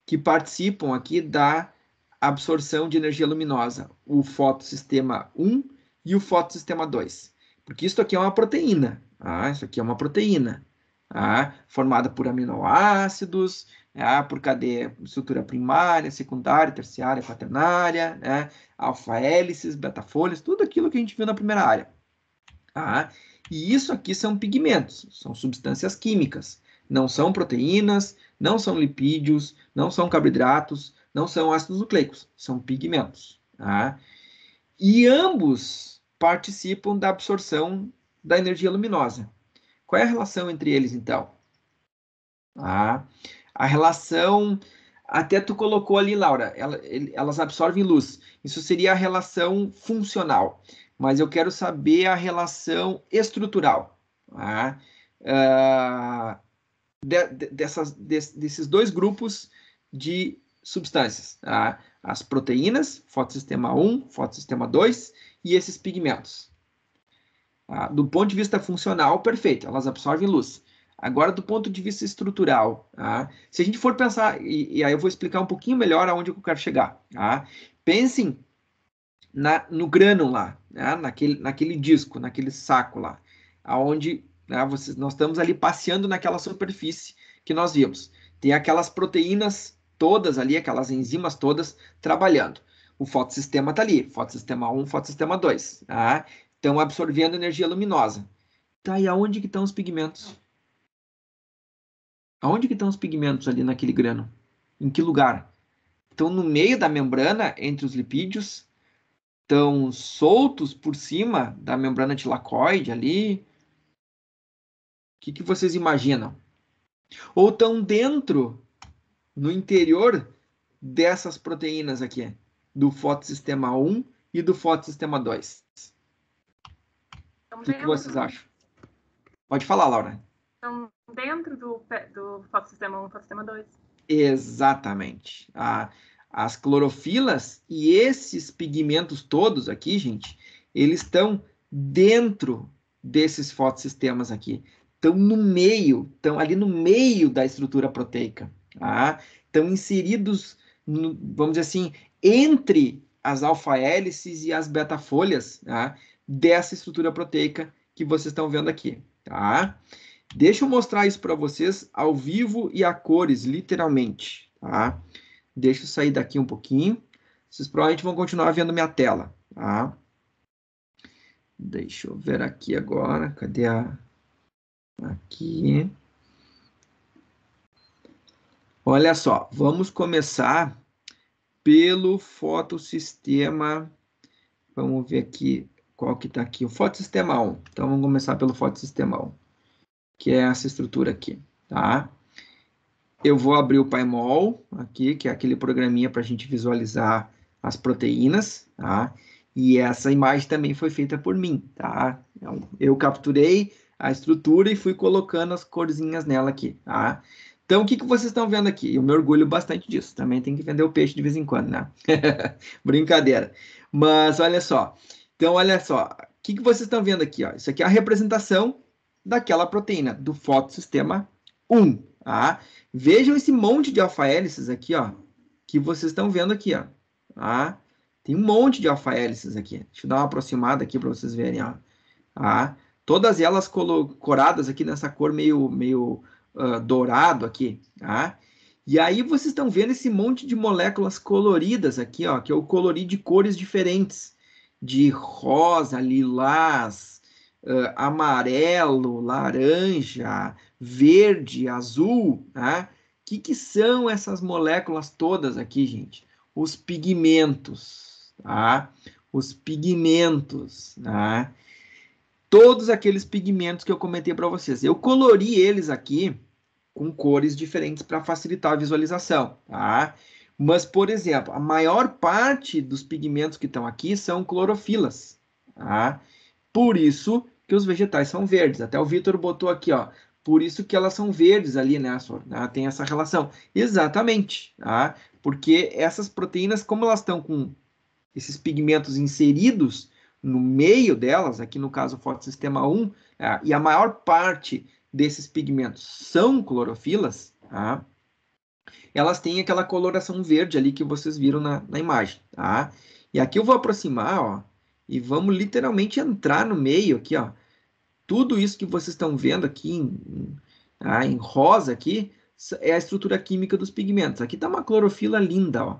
S1: que participam aqui da absorção de energia luminosa, o fotossistema 1 e o fotossistema 2. Porque isso aqui é uma proteína. Ah, isso aqui é uma proteína. Né? ah, formada por aminoácidos, né? ah, por cadeia, estrutura primária, secundária, terciária, quaternária, né? alfa-hélices, beta-folhas, tudo aquilo que a gente viu na primeira área. Ah, e isso aqui são pigmentos, são substâncias químicas. Não são proteínas, não são lipídios, não são carboidratos, não são ácidos nucleicos, são pigmentos. Tá? E ambos participam da absorção da energia luminosa. Qual é a relação entre eles, então? Ah, a relação, até tu colocou ali, Laura, ela, elas absorvem luz. Isso seria a relação funcional. Mas eu quero saber a relação estrutural. Tá? Ah, de, de, dessas, de, desses dois grupos de substâncias. Tá? As proteínas, fotossistema 1, fotossistema 2, e esses pigmentos. Tá? do ponto de vista funcional, perfeito, elas absorvem luz. Agora, do ponto de vista estrutural, tá? se a gente for pensar, e, e, aí eu vou explicar um pouquinho melhor aonde eu quero chegar. Tá? pensem na, no grano lá, né, naquele, naquele disco, naquele saco lá, aonde né, vocês, nós estamos ali passeando naquela superfície que nós vimos. Tem aquelas proteínas todas ali, aquelas enzimas todas trabalhando. O fotossistema está ali, fotossistema 1, fotossistema 2. Tá? estão absorvendo energia luminosa. Tá, e aonde que estão os pigmentos? Aonde que estão os pigmentos ali naquele grano? Em que lugar? Estão no meio da membrana, entre os lipídios, estão soltos por cima da membrana tilacoide ali. O que, que vocês imaginam? Ou estão dentro, no interior dessas proteínas aqui, do fotossistema 1 e do fotossistema 2
S2: o que, que vocês acham?
S1: Pode falar, Laura.
S2: Estão dentro do, do fotossistema 1 e fotossistema 2.
S1: Exatamente. A, as clorofilas e esses pigmentos todos aqui, gente, eles estão dentro desses fotossistemas aqui. Estão no meio, estão ali no meio da estrutura proteica. Tá? Estão inseridos, no, vamos dizer assim, entre as alfa-hélices e as beta-folhas. Tá? dessa estrutura proteica que vocês estão vendo aqui, tá? Deixa eu mostrar isso para vocês ao vivo e a cores, literalmente, tá? Deixa eu sair daqui um pouquinho. Vocês provavelmente vão continuar vendo minha tela, tá? Deixa eu ver aqui agora. Cadê a... Aqui. Olha só, vamos começar pelo fotossistema. Vamos ver aqui qual que está aqui? O fotossistema 1. Então, vamos começar pelo fotossistema 1, que é essa estrutura aqui, tá? Eu vou abrir o
S2: PyMol
S1: aqui, que é aquele programinha para a gente visualizar as proteínas, tá? E essa imagem também foi feita por mim, tá? Então, eu capturei a estrutura e fui colocando as corzinhas nela aqui, tá? Então, o que, que vocês estão vendo aqui? Eu me orgulho bastante disso. Também tem que vender o peixe de vez em quando, né? Brincadeira. Mas, olha só. Então, olha só, o que, que vocês estão vendo aqui? Ó? Isso aqui é a representação daquela proteína, do fotossistema 1. Tá? Vejam esse monte de alfa-hélices aqui, ó, que vocês estão vendo aqui. Ó, tá? Tem um monte de alfa-hélices aqui. Deixa eu dar uma aproximada aqui para vocês verem. Ó, tá? Todas elas coloradas aqui nessa cor meio, meio uh, dourado aqui. Tá? E aí vocês estão vendo esse monte de moléculas coloridas aqui, ó, que eu colori de cores diferentes de rosa, lilás, uh, amarelo, laranja, verde, azul, né? O que, que são essas moléculas todas aqui, gente? Os pigmentos, tá? Os pigmentos, né? Todos aqueles pigmentos que eu comentei para vocês. Eu colori eles aqui com cores diferentes para facilitar a visualização, tá? Mas, por exemplo, a maior parte dos pigmentos que estão aqui são clorofilas. Tá? Por isso que os vegetais são verdes. Até o Vitor botou aqui, ó. Por isso que elas são verdes ali, né, Sor? Né, tem essa relação. Exatamente. Tá? Porque essas proteínas, como elas estão com esses pigmentos inseridos no meio delas, aqui no caso o fotossistema 1, tá? e a maior parte desses pigmentos são clorofilas, tá? elas têm aquela coloração verde ali que vocês viram na, na imagem, tá? E aqui eu vou aproximar, ó, e vamos literalmente entrar no meio aqui, ó. Tudo isso que vocês estão vendo aqui em, em tá? rosa aqui é a estrutura química dos pigmentos. Aqui está uma clorofila linda, ó.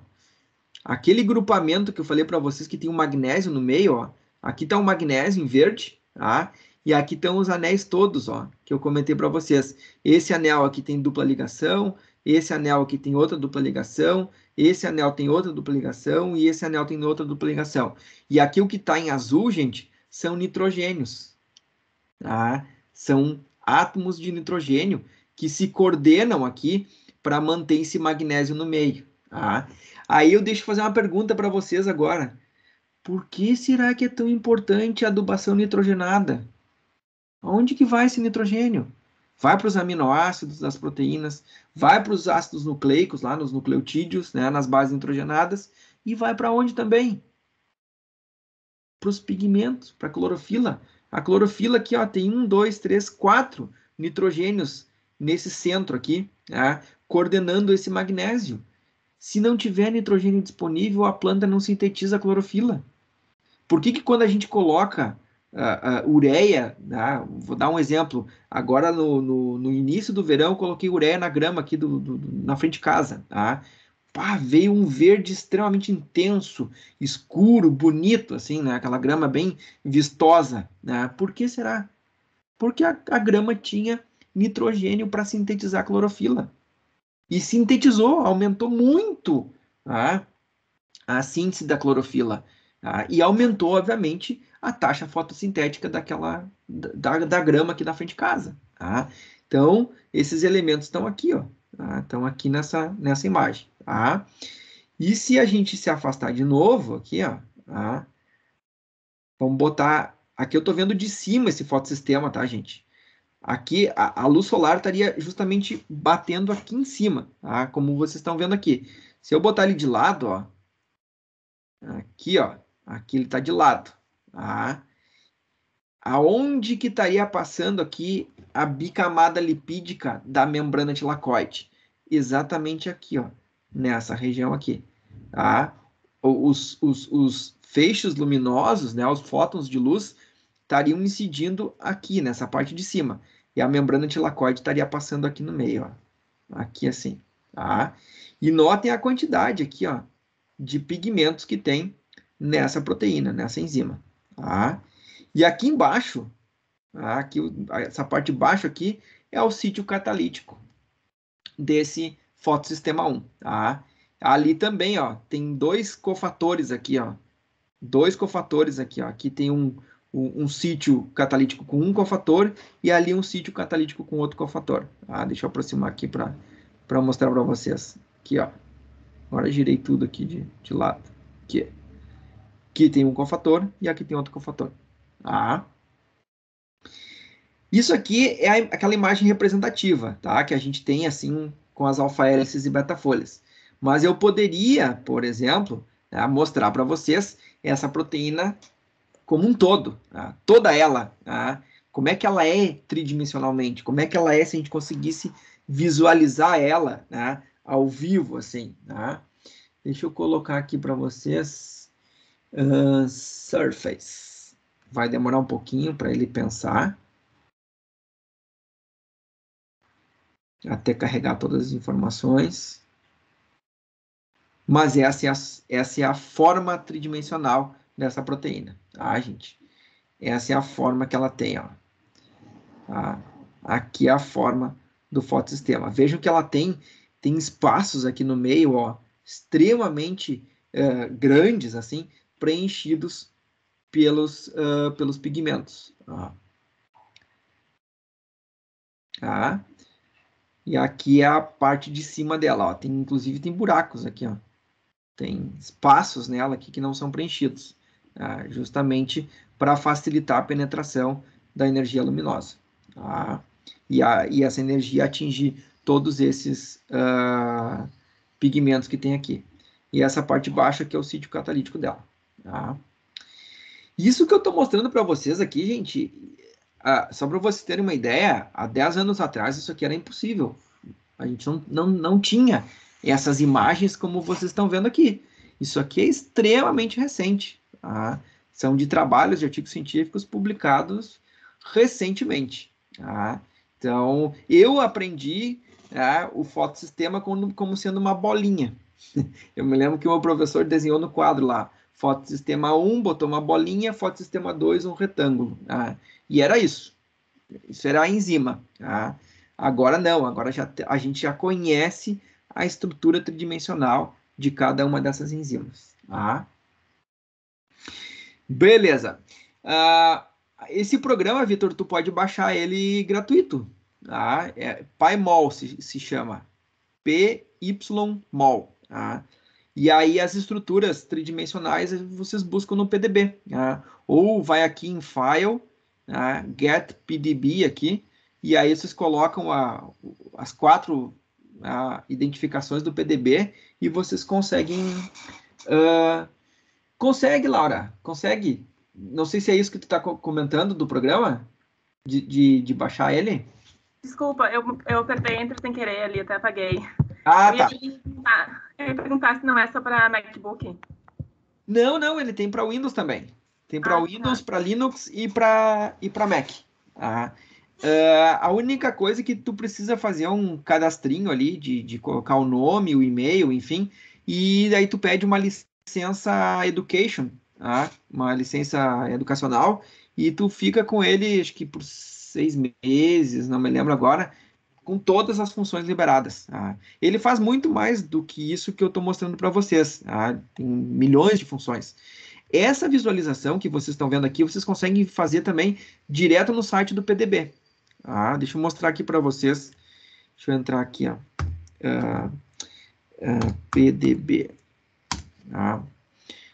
S1: Aquele grupamento que eu falei para vocês que tem o um magnésio no meio, ó. Aqui está o um magnésio em verde, tá? E aqui estão os anéis todos, ó, que eu comentei para vocês. Esse anel aqui tem dupla ligação, esse anel aqui tem outra dupla ligação, esse anel tem outra dupla ligação e esse anel tem outra dupla ligação. E aqui o que está em azul, gente, são nitrogênios. Tá? São átomos de nitrogênio que se coordenam aqui para manter esse magnésio no meio. Tá? Aí eu deixo fazer uma pergunta para vocês agora. Por que será que é tão importante a adubação nitrogenada? Onde que vai esse nitrogênio? vai para os aminoácidos das proteínas, vai para os ácidos nucleicos, lá nos nucleotídeos, né, nas bases nitrogenadas, e vai para onde também? Para os pigmentos, para a clorofila. A clorofila aqui ó, tem um, dois, três, quatro nitrogênios nesse centro aqui, né, coordenando esse magnésio. Se não tiver nitrogênio disponível, a planta não sintetiza a clorofila. Por que, que quando a gente coloca uh, uh, ureia, né? vou dar um exemplo, agora no, no, no, início do verão eu coloquei ureia na grama aqui do, do, na frente de casa, tá? Pá, veio um verde extremamente intenso, escuro, bonito, assim, né? Aquela grama bem vistosa, né? Por que será? Porque a, a grama tinha nitrogênio para sintetizar clorofila. E sintetizou, aumentou muito tá? a síntese da clorofila. Tá? E aumentou, obviamente, a taxa fotossintética daquela da, da grama aqui da frente de casa. Tá? Então, esses elementos estão aqui, ó, tá? estão aqui nessa, nessa imagem. Tá? E se a gente se afastar de novo aqui, ó, tá? vamos botar... Aqui eu estou vendo de cima esse fotossistema, tá, gente? Aqui, a, a luz solar estaria justamente batendo aqui em cima, tá? como vocês estão vendo aqui. Se eu botar ele de lado, ó, aqui, ó, aqui ele está de lado. Tá? Aonde que estaria tá passando aqui a bicamada lipídica da membrana tilacoide? Exatamente aqui, ó, nessa região aqui. Tá? Os, os, os feixes luminosos, né, os fótons de luz, estariam incidindo aqui, nessa parte de cima. E a membrana tilacoide estaria passando aqui no meio, ó. aqui assim. Tá? E notem a quantidade aqui ó, de pigmentos que tem nessa proteína, nessa enzima. Tá? E aqui embaixo, tá? aqui, essa parte de baixo aqui, é o sítio catalítico desse fotossistema 1. Tá? Ali também ó, tem dois cofatores aqui, ó, dois cofatores aqui. Ó. Aqui tem um, um, um, sítio catalítico com um cofator e ali um sítio catalítico com outro cofator. Tá? deixa eu aproximar aqui para mostrar para vocês. Aqui, ó. Agora girei tudo aqui de, de lado. Aqui que tem um cofator e aqui tem outro cofator. Tá? Isso aqui é a, aquela imagem representativa, tá? Que a gente tem assim com as alfa hélices e beta folhas. Mas eu poderia, por exemplo, tá? mostrar para vocês essa proteína como um todo, tá? toda ela. Tá? Como é que ela é tridimensionalmente? Como é que ela é se a gente conseguisse visualizar ela né? ao vivo, assim? Tá? Deixa eu colocar aqui para vocês surface. Vai
S2: demorar um pouquinho para ele pensar. Até carregar todas as informações. Mas
S1: essa é a, essa é a forma tridimensional dessa proteína, Ah, gente? Essa é a forma que ela tem, ó. Aqui é a forma do fotossistema. Vejam que ela tem, tem espaços aqui no meio, ó, extremamente eh, grandes, assim, preenchidos pelos, uh, pelos pigmentos. ah E aqui é a parte de cima dela. Ó. Tem, inclusive tem buracos aqui. Ó. Tem espaços nela aqui que não são preenchidos. Tá? Justamente para facilitar a penetração da energia luminosa. ah E, a, e essa energia atingir todos esses uh, pigmentos que tem aqui. E essa parte baixa que é o sítio catalítico dela. Tá? Isso que eu estou mostrando para vocês aqui, gente, ah, só para vocês terem uma ideia, há 10 anos atrás isso aqui era impossível. A gente não, não, não tinha essas imagens como vocês estão vendo aqui. Isso aqui é extremamente recente. Tá? São de trabalhos de artigos científicos publicados recentemente. Tá? Então, eu aprendi tá, o fotossistema como, como sendo uma bolinha. Eu me lembro que o meu professor desenhou no quadro lá fotossistema 1, botou uma bolinha, fotossistema 2, um retângulo. Tá? E era isso. Isso era a enzima. Tá? Agora não, agora já, a gente já conhece a estrutura tridimensional de cada uma dessas enzimas. Tá? Beleza. Uh, esse programa, Vitor, tu pode baixar ele gratuito. Tá? É, PyMol se, se chama. PYMOL. Tá? E aí as estruturas tridimensionais eh, vocês buscam no PDB. Né? Ou vai aqui em File, né? Get PDB aqui, e aí vocês colocam a, as quatro a, né, identificações do PDB e vocês conseguem... Uh, consegue, Laura, consegue. Não sei se é isso que tu está comentando do programa, de, de, de baixar ele.
S2: Desculpa, eu, eu apertei Enter sem querer ali, até apaguei. Ah, eu tá. Ia... Ah. Tá. Eu ia perguntar se não é só para MacBook.
S1: Não, não, ele tem para Windows também. Tem para ah, tá. Windows, tá. para Linux e para e para Mac. Ah. Uh, a única coisa que tu precisa fazer é um cadastrinho ali de, de colocar o nome, o e-mail, enfim, e daí tu pede uma licença education, tá? uma licença educacional, e tu fica com ele, acho que por seis meses, não me lembro agora, com todas as funções liberadas. Tá? ele faz muito mais do que isso que eu estou mostrando para vocês. Tá? tem milhões de funções. Essa visualização que vocês estão vendo aqui, vocês conseguem fazer também direto no site do PDB. Tá? deixa eu mostrar aqui para vocês. Deixa eu entrar aqui, ó. Uh, uh, PDB. Ah, ah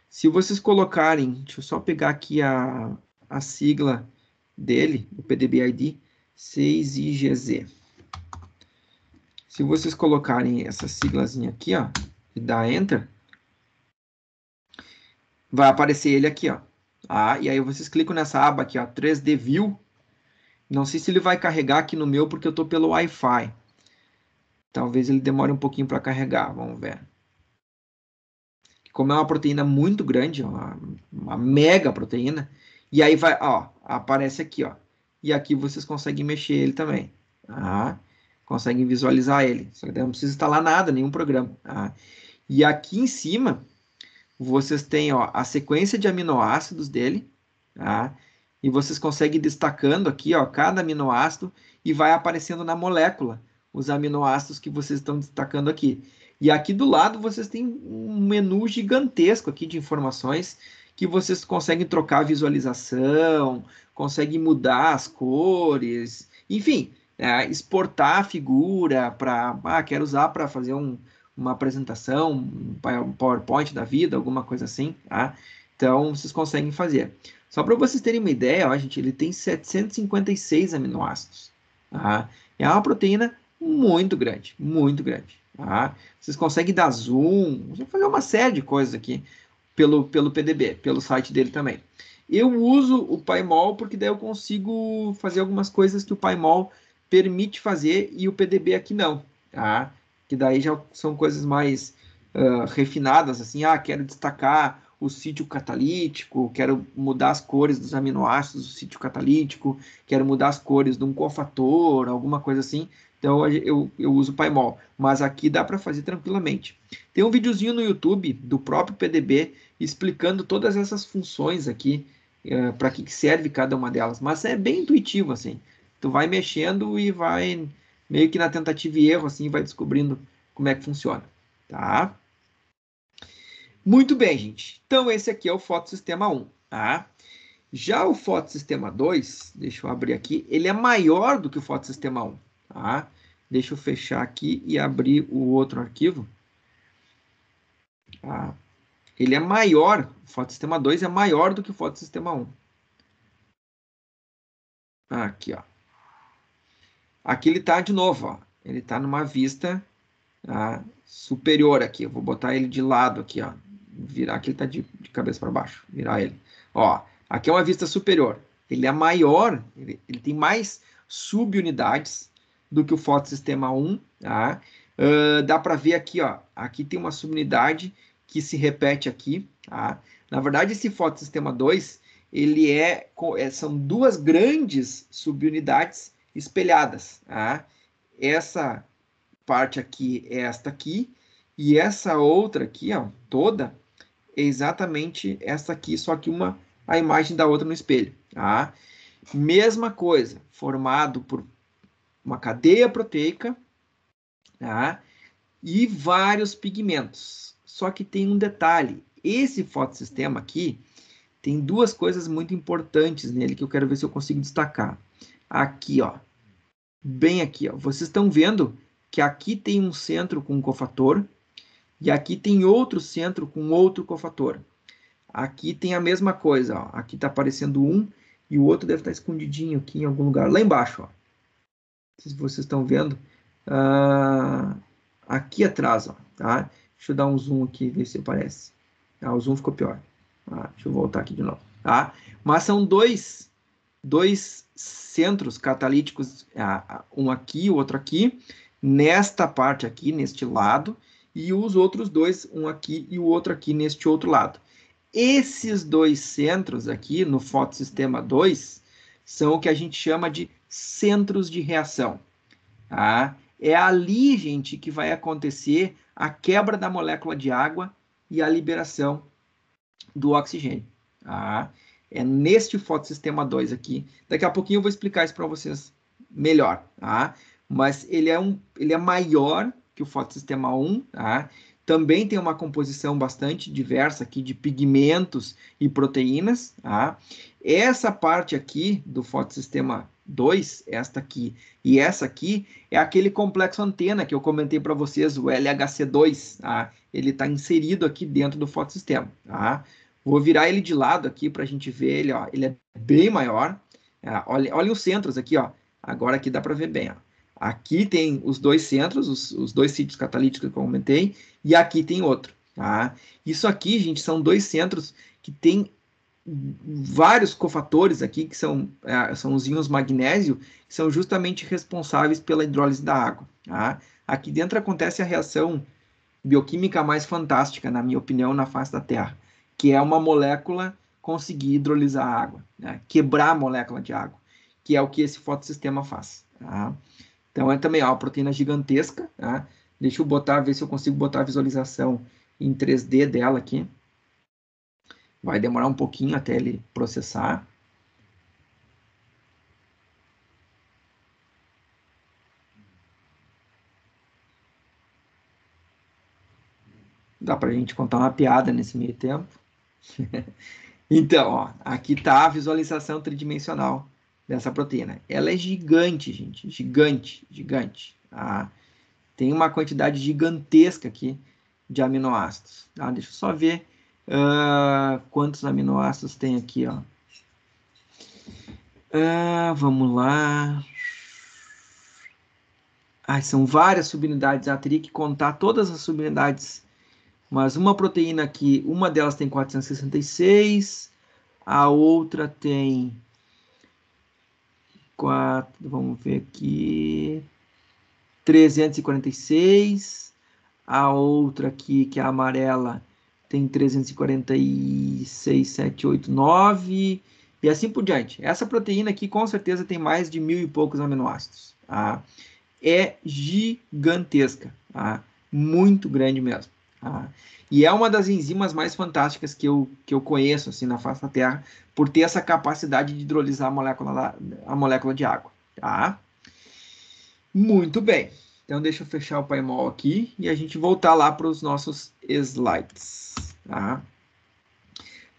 S1: se vocês colocarem, deixa eu só pegar aqui a, a sigla dele, o PDB ID, 6IGZ. Se vocês colocarem essa siglazinha aqui, ó, e dar Enter, vai aparecer ele aqui, ó. Ah, e aí vocês clicam nessa aba aqui, ó, 3D View. Não sei se ele vai carregar aqui no meu, porque eu estou pelo Wi-Fi. Talvez ele demore um pouquinho para carregar, vamos ver. Como é uma proteína muito grande, uma, uma mega proteína, e aí vai, ó, aparece aqui, ó. E aqui vocês conseguem mexer ele também. Ah, conseguem visualizar ele. Solidar não precisa instalar nada, nenhum programa. Tá? E aqui em cima, vocês têm ó, a sequência de aminoácidos dele, tá? e vocês conseguem ir destacando aqui ó, cada aminoácido e vai aparecendo na molécula os aminoácidos que vocês estão destacando aqui. E aqui do lado vocês têm um menu gigantesco aqui de informações que vocês conseguem trocar a visualização, conseguem mudar as cores, enfim, é, exportar a figura para, ah, quero usar para fazer um, uma apresentação, um PowerPoint da vida, alguma coisa assim, tá? Então, vocês conseguem fazer. Só para vocês terem uma ideia, ó, gente, ele tem 756 aminoácidos. Tá? É uma proteína muito grande, muito grande. Tá? Vocês conseguem dar zoom, fazer uma série de coisas aqui pelo, pelo PDB, pelo site dele também. Eu uso o PyMol porque daí eu consigo fazer algumas coisas que o PyMol permite fazer e o PDB aqui não, tá? Que daí já são coisas mais uh, refinadas, assim, ah, quero destacar o sítio catalítico, quero mudar as cores dos aminoácidos do sítio catalítico, quero mudar as cores de um cofator, alguma coisa assim. Então eu, eu uso o Paimol, mas aqui dá para fazer tranquilamente. Tem um videozinho no YouTube do próprio PDB explicando todas essas funções aqui, uh, ah, para que serve cada uma delas, mas é bem intuitivo assim tu vai mexendo e vai meio que na tentativa e erro, assim, vai descobrindo como é que funciona, tá? Muito bem, gente. Então, esse aqui é o fotossistema 1, tá? Já o fotossistema 2, deixa eu abrir aqui, ele é maior do que o fotossistema 1, tá? Deixa eu fechar aqui e abrir o outro arquivo. Tá? Ele é maior, o fotossistema 2 é maior do que o fotossistema 1. Aqui, ó. Aqui ele está de novo, ó, ele está numa vista ah, superior aqui. Eu vou botar ele de lado aqui, ó. Virar aqui, ele está de, de, cabeça para baixo. Virar ele. Ó, aqui é uma vista superior. Ele é maior, ele, ele tem mais subunidades do que o fotossistema 1. Tá? Uh, dá para ver aqui, ó. Aqui tem uma subunidade que se repete aqui. Tá? Na verdade, esse fotossistema 2, ele é, é, são duas grandes subunidades espelhadas. Tá? Essa parte aqui é esta aqui, e essa outra aqui, ó, toda, é exatamente essa aqui, só que uma a imagem da outra no espelho. Tá? Mesma coisa, formado por uma cadeia proteica tá? e vários pigmentos. Só que tem um detalhe: esse fotossistema aqui tem duas coisas muito importantes nele que eu quero ver se eu consigo destacar aqui, ó. Bem aqui, ó. Vocês estão vendo que aqui tem um centro com um cofator e aqui tem outro centro com outro cofator. Aqui tem a mesma coisa, ó. Aqui está aparecendo um e o outro deve estar tá escondidinho aqui em algum lugar. Lá embaixo, ó. Se vocês estão vendo. Uh, aqui atrás, ó, tá? Deixa eu dar um zoom aqui, ver se aparece. Ah, o zoom ficou pior. Ah, deixa eu voltar aqui de novo. Tá? Mas são dois dois centros catalíticos, um aqui, o outro aqui, nesta parte aqui, neste lado, e os outros dois, um aqui e o outro aqui, neste outro lado. Esses dois centros aqui, no fotossistema 2, são o que a gente chama de centros de reação. Tá? É ali, gente, que vai acontecer a quebra da molécula de água e a liberação do oxigênio. Tá? É neste fotossistema 2 aqui. Daqui a pouquinho eu vou explicar isso para vocês melhor, tá? Mas ele é, um, ele é maior que o fotossistema 1, tá? Também tem uma composição bastante diversa aqui de pigmentos e proteínas, tá? Essa parte aqui do fotossistema 2, esta aqui e essa aqui, é aquele complexo antena que eu comentei para vocês, o LHC2. Tá? Ele está inserido aqui dentro do fotossistema. Tá? Vou virar ele de lado aqui para a gente ver ele, ó. Ele é bem maior. É, olha, olha os centros aqui, ó. Agora aqui dá para ver bem, ó. Aqui tem os dois centros, os, os dois sítios catalíticos que eu comentei, e aqui tem outro, tá? Isso aqui, gente, são dois centros que tem vários cofatores aqui, que são, é, são os íons magnésio, que são justamente responsáveis pela hidrólise da água, tá? Aqui dentro acontece a reação bioquímica mais fantástica, na minha opinião, na face da Terra que é uma molécula conseguir hidrolisar a água, né? quebrar a molécula de água, que é o que esse fotossistema faz. Tá? Então é também ó, uma proteína gigantesca. Tá? Deixa eu botar, ver se eu consigo botar a visualização em 3D dela aqui. Vai demorar um pouquinho até ele processar. Dá para a gente contar uma piada nesse meio tempo. então, ó, aqui está a visualização tridimensional dessa proteína. Ela é gigante, gente, gigante, gigante. Ah, tem uma quantidade gigantesca aqui de aminoácidos. Tá? Deixa eu só ver uh, quantos aminoácidos tem aqui. Ó. Uh, vamos lá. Ah, são várias subunidades. Ah, teria que contar todas as subunidades mas uma proteína aqui, uma delas tem 466, a outra tem 4, vamos ver aqui, 346, a outra aqui, que é a amarela, tem 346, 7, 8, 9, e assim por diante. Essa proteína aqui com certeza tem mais de mil e poucos aminoácidos. Tá? É gigantesca, tá? muito grande mesmo. Ah, e é uma das enzimas mais fantásticas que eu, que eu conheço assim, na face da Terra, por ter essa capacidade de hidrolisar a molécula, da, a molécula de água. Tá? Muito bem. Então, deixa eu fechar o painel aqui e a gente voltar lá para os nossos slides. Tá?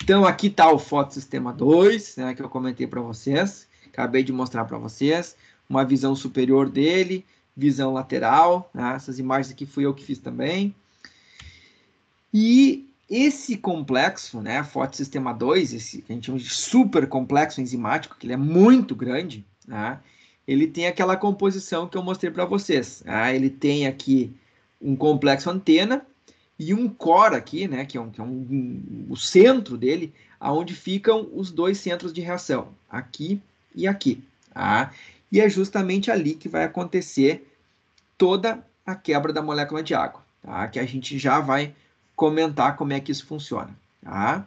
S1: Então, aqui está o fotossistema 2, né, que eu comentei para vocês. Acabei de mostrar para vocês. Uma visão superior dele, visão lateral. Né? Essas imagens aqui fui eu que fiz também e esse complexo, né, sistema 2, esse que a gente chama de super complexo enzimático, que ele é muito grande, né, ele tem aquela composição que eu mostrei para vocês. Né, ele tem aqui um complexo antena e um core aqui, né, que é, um, que é um, um, o centro dele, aonde ficam os dois centros de reação, aqui e aqui. Tá? E é justamente ali que vai acontecer toda a quebra da molécula de água, tá? que a gente já vai comentar como é que isso funciona. Tá?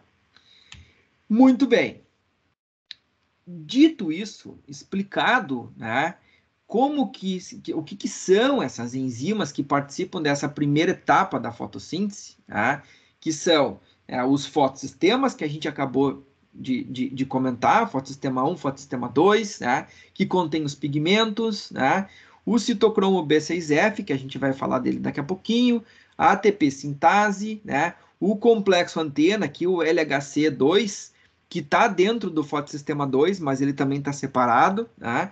S1: Muito bem. Dito isso, explicado, né, como que, o que, que, são essas enzimas que participam dessa primeira etapa da fotossíntese, né, que são é, os fotossistemas que a gente acabou de, de, de comentar, fotossistema 1, fotossistema 2, né, que contém os pigmentos, né, o citocromo B6F, que a gente vai falar dele daqui a pouquinho, ATP sintase, né? o complexo antena, aqui o LHC2, que está dentro do fotossistema 2, mas ele também está separado. Né?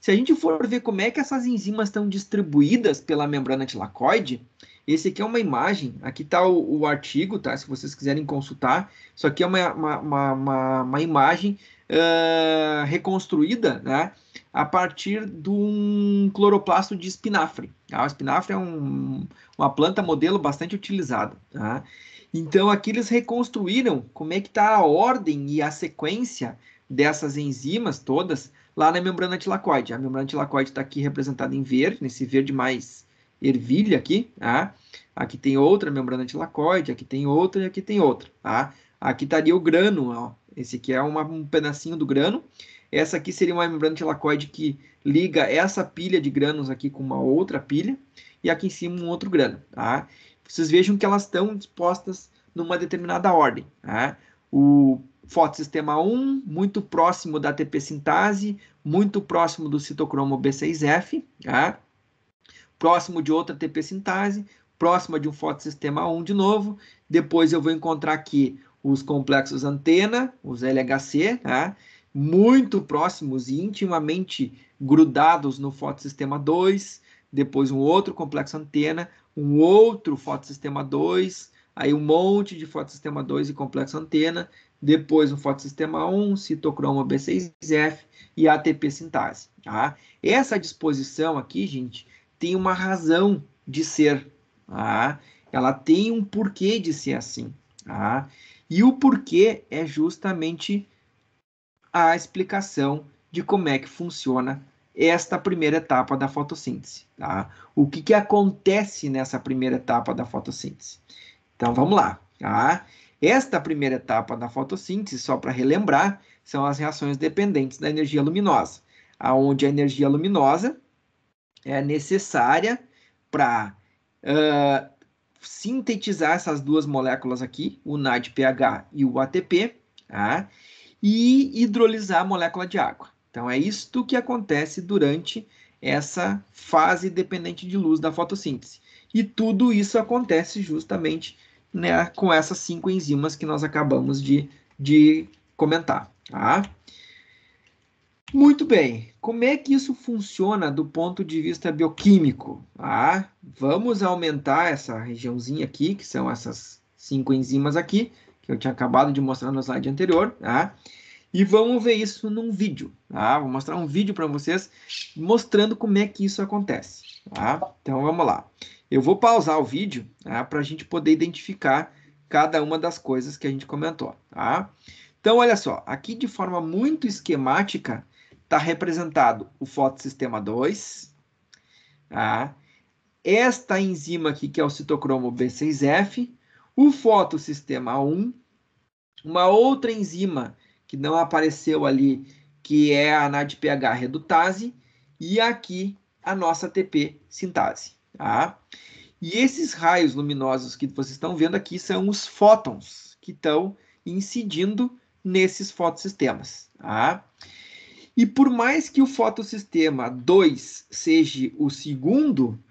S1: Se a gente for ver como é que essas enzimas estão distribuídas pela membrana tilacoide, esse aqui é uma imagem, aqui está o, o, artigo, tá? Se vocês quiserem consultar, isso aqui é uma, uma, uma, uma imagem uh, reconstruída, né? a partir de um cloroplasto de espinafre. Tá? O espinafre é um, uma planta modelo bastante utilizada. Tá? Então, aqui eles reconstruíram como é que está a ordem e a sequência dessas enzimas todas lá na membrana tilacoide. A membrana tilacoide está aqui representada em verde, nesse verde mais ervilha aqui. Tá? Aqui tem outra membrana tilacoide, aqui tem outra e aqui tem outra. Tá? Aqui estaria o grano, ó. esse aqui é uma, um pedacinho do grano essa aqui seria uma membrana tilacoide que liga essa pilha de grânulos aqui com uma outra pilha e aqui em cima um outro grano, tá? Vocês vejam que elas estão dispostas numa determinada ordem, tá? O fotossistema 1, muito próximo da ATP sintase, muito próximo do citocromo B6F, tá? próximo de outra ATP sintase, próxima de um fotossistema 1 de novo. Depois eu vou encontrar aqui os complexos antena, os LHC, tá? muito próximos e intimamente grudados no fotossistema 2, depois um outro complexo antena, um outro fotossistema 2, aí um monte de fotossistema 2 e complexo antena, depois um fotossistema 1, citocromo B6F e ATP sintase. Tá? Essa disposição aqui, gente, tem uma razão de ser. Tá? Ela tem um porquê de ser assim. Tá? E o porquê é justamente a explicação de como é que funciona esta primeira etapa da fotossíntese. Tá? O que, que acontece nessa primeira etapa da fotossíntese? Então vamos lá. Tá? Esta primeira etapa da fotossíntese, só para relembrar, são as reações dependentes da energia luminosa, aonde a energia luminosa é necessária para uh, sintetizar essas duas moléculas aqui, o NADPH e o ATP, tá? e hidrolisar a molécula de água. Então, é isto que acontece durante essa fase dependente de luz da fotossíntese. E tudo isso acontece justamente né, com essas cinco enzimas que nós acabamos de, de comentar. Tá? Muito bem, como é que isso funciona do ponto de vista bioquímico? Tá? Vamos aumentar essa regiãozinha aqui, que são essas cinco enzimas aqui, que eu tinha acabado de mostrar no slide anterior, tá? E vamos ver isso num vídeo, tá? Vou mostrar um vídeo para vocês mostrando como é que isso acontece, tá? Então vamos lá. Eu vou pausar o vídeo tá? para a gente poder identificar cada uma das coisas que a gente comentou, tá? Então olha só, aqui de forma muito esquemática está representado o fotossistema 2, tá? Esta enzima aqui que é o citocromo B6F, o fotossistema 1, uma outra enzima que não apareceu ali, que é a NADPH redutase, e aqui a nossa ATP sintase. Tá? E esses raios luminosos que vocês estão vendo aqui são os fótons que estão incidindo nesses fotossistemas. Tá? E por mais que o fotossistema 2 seja o segundo,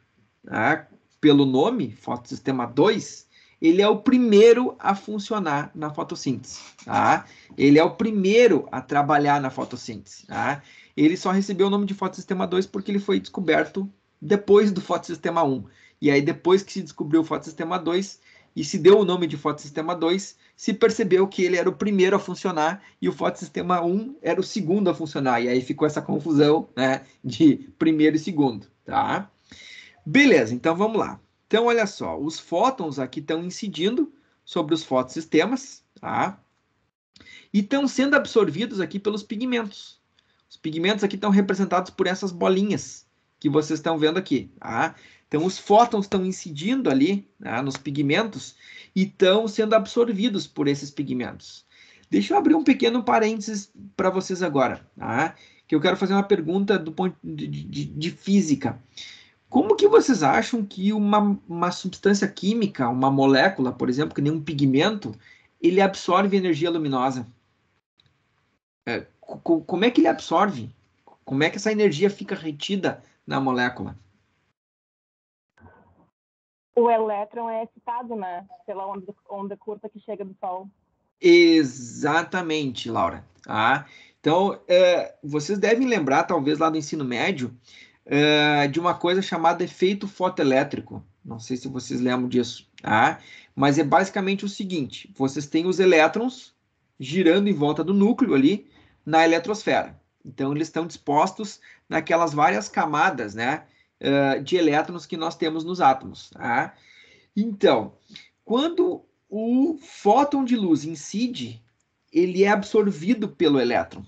S1: tá? pelo nome, fotossistema 2, ele é o primeiro a funcionar na fotossíntese, tá? Ele é o primeiro a trabalhar na fotossíntese, tá? Ele só recebeu o nome de fotossistema 2 porque ele foi descoberto depois do fotossistema 1. E aí depois que se descobriu o fotossistema 2 e se deu o nome de fotossistema 2, se percebeu que ele era o primeiro a funcionar e o fotossistema 1 era o segundo a funcionar. E aí ficou essa confusão, né, de primeiro e segundo, tá? Beleza, então vamos lá. Então, olha só, os fótons aqui estão incidindo sobre os fotossistemas, tá? E estão sendo absorvidos aqui pelos pigmentos. Os pigmentos aqui estão representados por essas bolinhas que vocês estão vendo aqui, tá? Então, os fótons estão incidindo ali tá? nos pigmentos e estão sendo absorvidos por esses pigmentos. Deixa eu abrir um pequeno parênteses para vocês agora, tá? que eu quero fazer uma pergunta do ponto de, de, de física. Como que vocês acham que uma, uma substância química, uma molécula, por exemplo, que nem um pigmento, ele absorve energia luminosa? É, co como é que ele absorve? Como é que essa energia fica retida na molécula?
S2: O elétron é excitado, né? Pela onda, onda curta que chega do Sol.
S1: Exatamente, Laura. Ah, então, é, vocês devem lembrar, talvez lá do ensino médio, é, de uma coisa chamada efeito fotoelétrico. Não sei se vocês lembram disso, tá? mas é basicamente o seguinte: vocês têm os elétrons girando em volta do núcleo ali na eletrosfera. Então, eles estão dispostos naquelas várias camadas né, é, de elétrons que nós temos nos átomos. Tá? Então, quando o fóton de luz incide, ele é absorvido pelo elétron.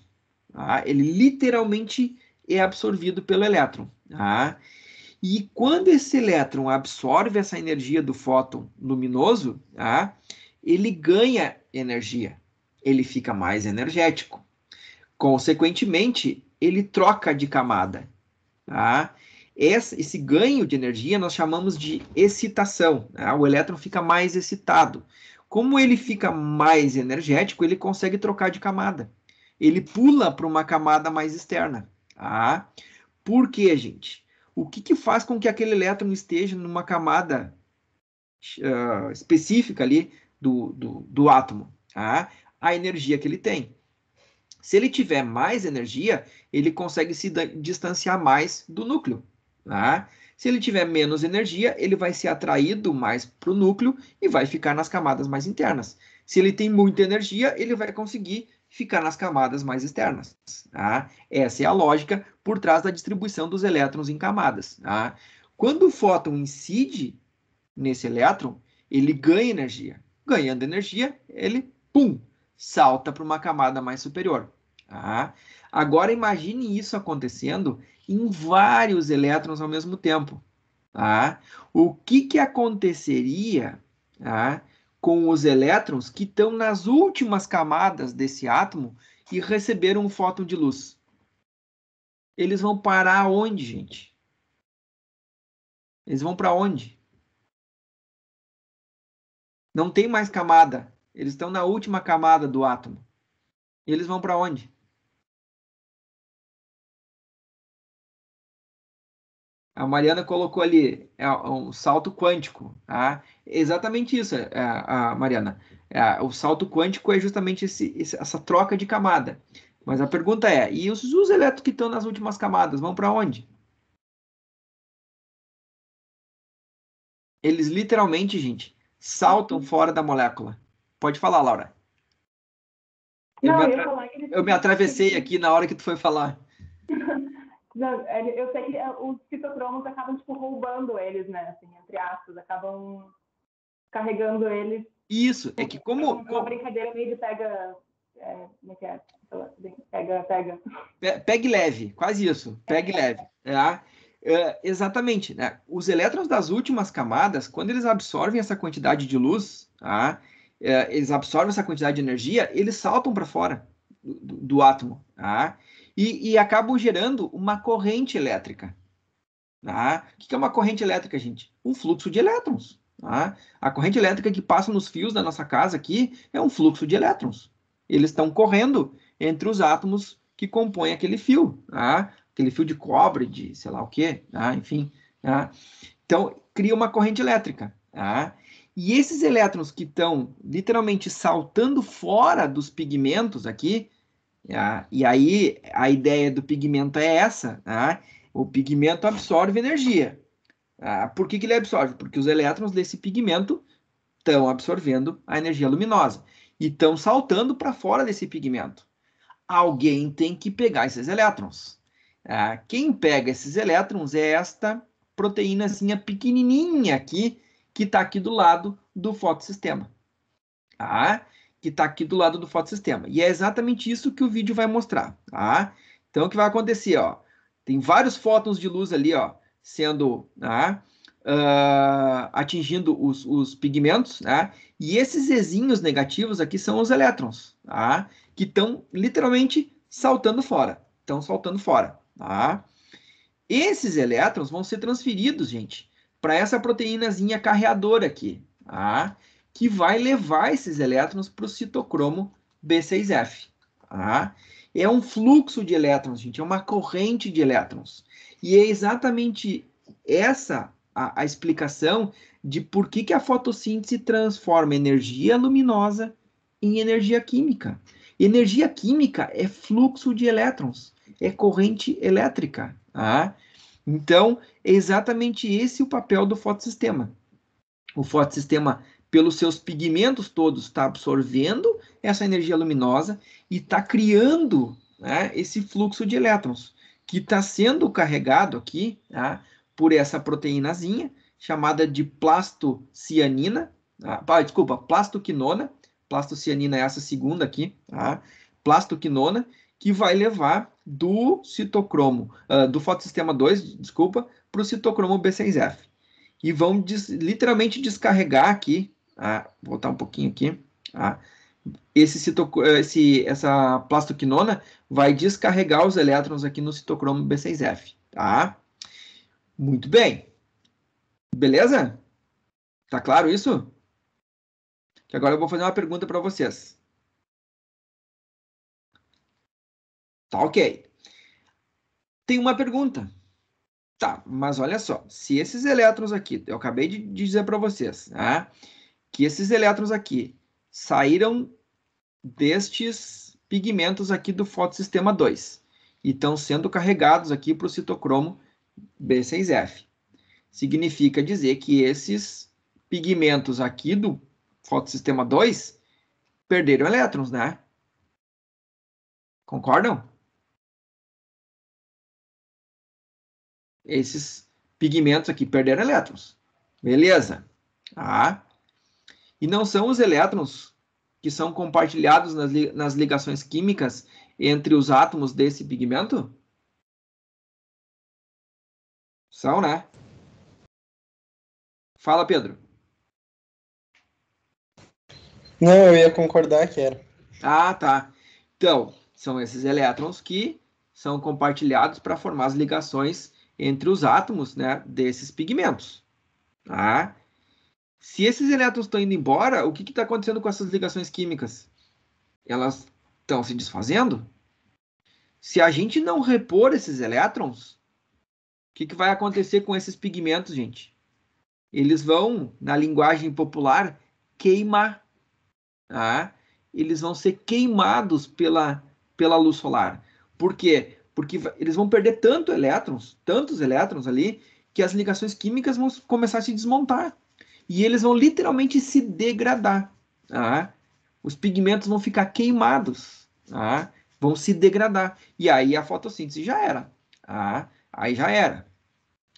S1: Tá? Ele literalmente é absorvido pelo elétron. Tá? E quando esse elétron absorve essa energia do fóton luminoso, tá? ele ganha energia, ele fica mais energético. Consequentemente, ele troca de camada. Tá? Esse, ganho de energia nós chamamos de excitação. Tá? O elétron fica mais excitado. Como ele fica mais energético, ele consegue trocar de camada. Ele pula para uma camada mais externa. Tá? Por quê, gente? O que, que faz com que aquele elétron esteja numa camada uh, específica ali do, do, do átomo? Tá? A energia que ele tem. Se ele tiver mais energia, ele consegue se distanciar mais do núcleo. Tá? Se ele tiver menos energia, ele vai ser atraído mais para o núcleo e vai ficar nas camadas mais internas. Se ele tem muita energia, ele vai conseguir ficar nas camadas mais externas. Tá? Essa é a lógica por trás da distribuição dos elétrons em camadas. Tá? Quando o fóton incide nesse elétron, ele ganha energia. Ganhando energia, ele, pum, salta para uma camada mais superior. Tá? Agora imagine isso acontecendo em vários elétrons ao mesmo tempo. Tá? O que, que aconteceria tá? com os elétrons que estão nas últimas camadas desse átomo e receberam um fóton de luz.
S2: Eles vão parar onde, gente? Eles vão para onde? Não tem mais camada. Eles estão na última camada do átomo. Eles vão para onde? a Mariana colocou ali, é um salto quântico, tá? exatamente isso, é, a Mariana.
S1: É, o salto quântico é justamente esse, essa troca de camada. Mas a pergunta é, e os, os elétrons que estão nas últimas camadas, vão para onde? Eles literalmente, gente, saltam fora da molécula. Pode falar, Laura.
S2: Eu, me, eu me
S1: atravessei aqui na hora que tu foi
S2: falar. Não, eu sei que é, os citocromos acabam, tipo, roubando eles, né? Assim, entre aspas, acabam carregando eles. Isso, é tipo, que como... É uma brincadeira meio de pega... É, como é que é? Pega, pega.
S1: pegue leve, quase isso. Pegue é. leve, ah, É, exatamente, né? Os elétrons das últimas camadas, quando eles absorvem essa quantidade de luz, tá? eles absorvem essa quantidade de energia, eles saltam para fora do, do, átomo, tá? e, e gerando uma corrente elétrica. Tá? O que é uma corrente elétrica, gente? Um fluxo de elétrons. Tá? A corrente elétrica que passa nos fios da nossa casa aqui é um fluxo de elétrons. Eles estão correndo entre os átomos que compõem aquele fio. Tá? Aquele fio de cobre, de sei lá o quê, tá? enfim. Tá? Então, cria uma corrente elétrica. Tá? E esses elétrons que estão literalmente saltando fora dos pigmentos aqui, Tá? E aí a ideia do pigmento é essa. Tá? O pigmento absorve energia. Tá? Por que, que ele absorve? Porque os elétrons desse pigmento estão absorvendo a energia luminosa e estão saltando para fora desse pigmento. Alguém tem que pegar esses elétrons. quem pega esses elétrons é esta proteínazinha pequenininha aqui, que está aqui do lado do fotossistema. Ah, que está aqui do lado do fotossistema. E é exatamente isso que o vídeo vai mostrar, tá? Então, o que vai acontecer, ó? Tem vários fótons de luz ali, ó, sendo, tá? Uh, atingindo os, os, pigmentos, né? E esses Ezinhos negativos aqui são os elétrons, tá? Que estão literalmente saltando fora, estão saltando fora, tá? Esses elétrons vão ser transferidos, gente, para essa proteínazinha carreadora aqui, tá? que vai levar esses elétrons para o citocromo B6F. Tá? É um fluxo de elétrons, gente, é uma corrente de elétrons. E é exatamente essa a, a explicação de por que, que a fotossíntese transforma energia luminosa em energia química. Energia química é fluxo de elétrons, é corrente elétrica. Tá? Então, é exatamente esse o papel do fotossistema. O fotossistema pelos seus pigmentos todos, está absorvendo essa energia luminosa e está criando né, esse fluxo de elétrons, que está sendo carregado aqui tá, por essa proteínazinha, chamada de plastocianina, tá? desculpa, plastoquinona, plastocianina é essa segunda aqui, tá? plastoquinona, que vai levar do citocromo, uh, do fotossistema 2, desculpa, para o citocromo B6F. E vão des literalmente descarregar aqui Tá? Voltar um pouquinho aqui. Tá? Esse citoc... esse, essa plastoquinona vai descarregar os elétrons aqui no citocromo B6F. Tá? Muito bem.
S2: Beleza? Tá claro isso? Que agora eu vou fazer uma pergunta para vocês. Tá ok.
S1: Tem uma pergunta. Tá, mas olha só, se esses elétrons aqui, eu acabei de dizer para vocês, né? Tá? que esses elétrons aqui saíram destes pigmentos aqui do fotossistema 2 e estão sendo carregados aqui para o citocromo B6F. Significa dizer que esses pigmentos aqui do fotossistema 2
S2: perderam elétrons, né? Concordam? Esses pigmentos aqui perderam elétrons. Beleza. Ah, e não são os elétrons
S1: que são compartilhados nas, li nas ligações químicas entre os átomos desse
S2: pigmento? São, né? Fala, Pedro. Não, eu ia concordar que era.
S1: Ah, tá. Então, são esses elétrons que são compartilhados para formar as ligações entre os átomos né, desses pigmentos. Tá? Se esses elétrons estão indo embora, o que está acontecendo com essas ligações químicas? Elas estão se desfazendo? Se a gente não repor esses elétrons, o que, que vai acontecer com esses pigmentos, gente? Eles vão, na linguagem popular, queimar. Tá? Eles vão ser queimados pela, pela luz solar. Por quê? Porque eles vão perder tanto elétrons, tantos elétrons ali, que as ligações químicas vão começar a se desmontar e eles vão literalmente se degradar. Tá? Os pigmentos vão ficar queimados, tá? vão se degradar. E aí a fotossíntese já era. Tá? Aí já era.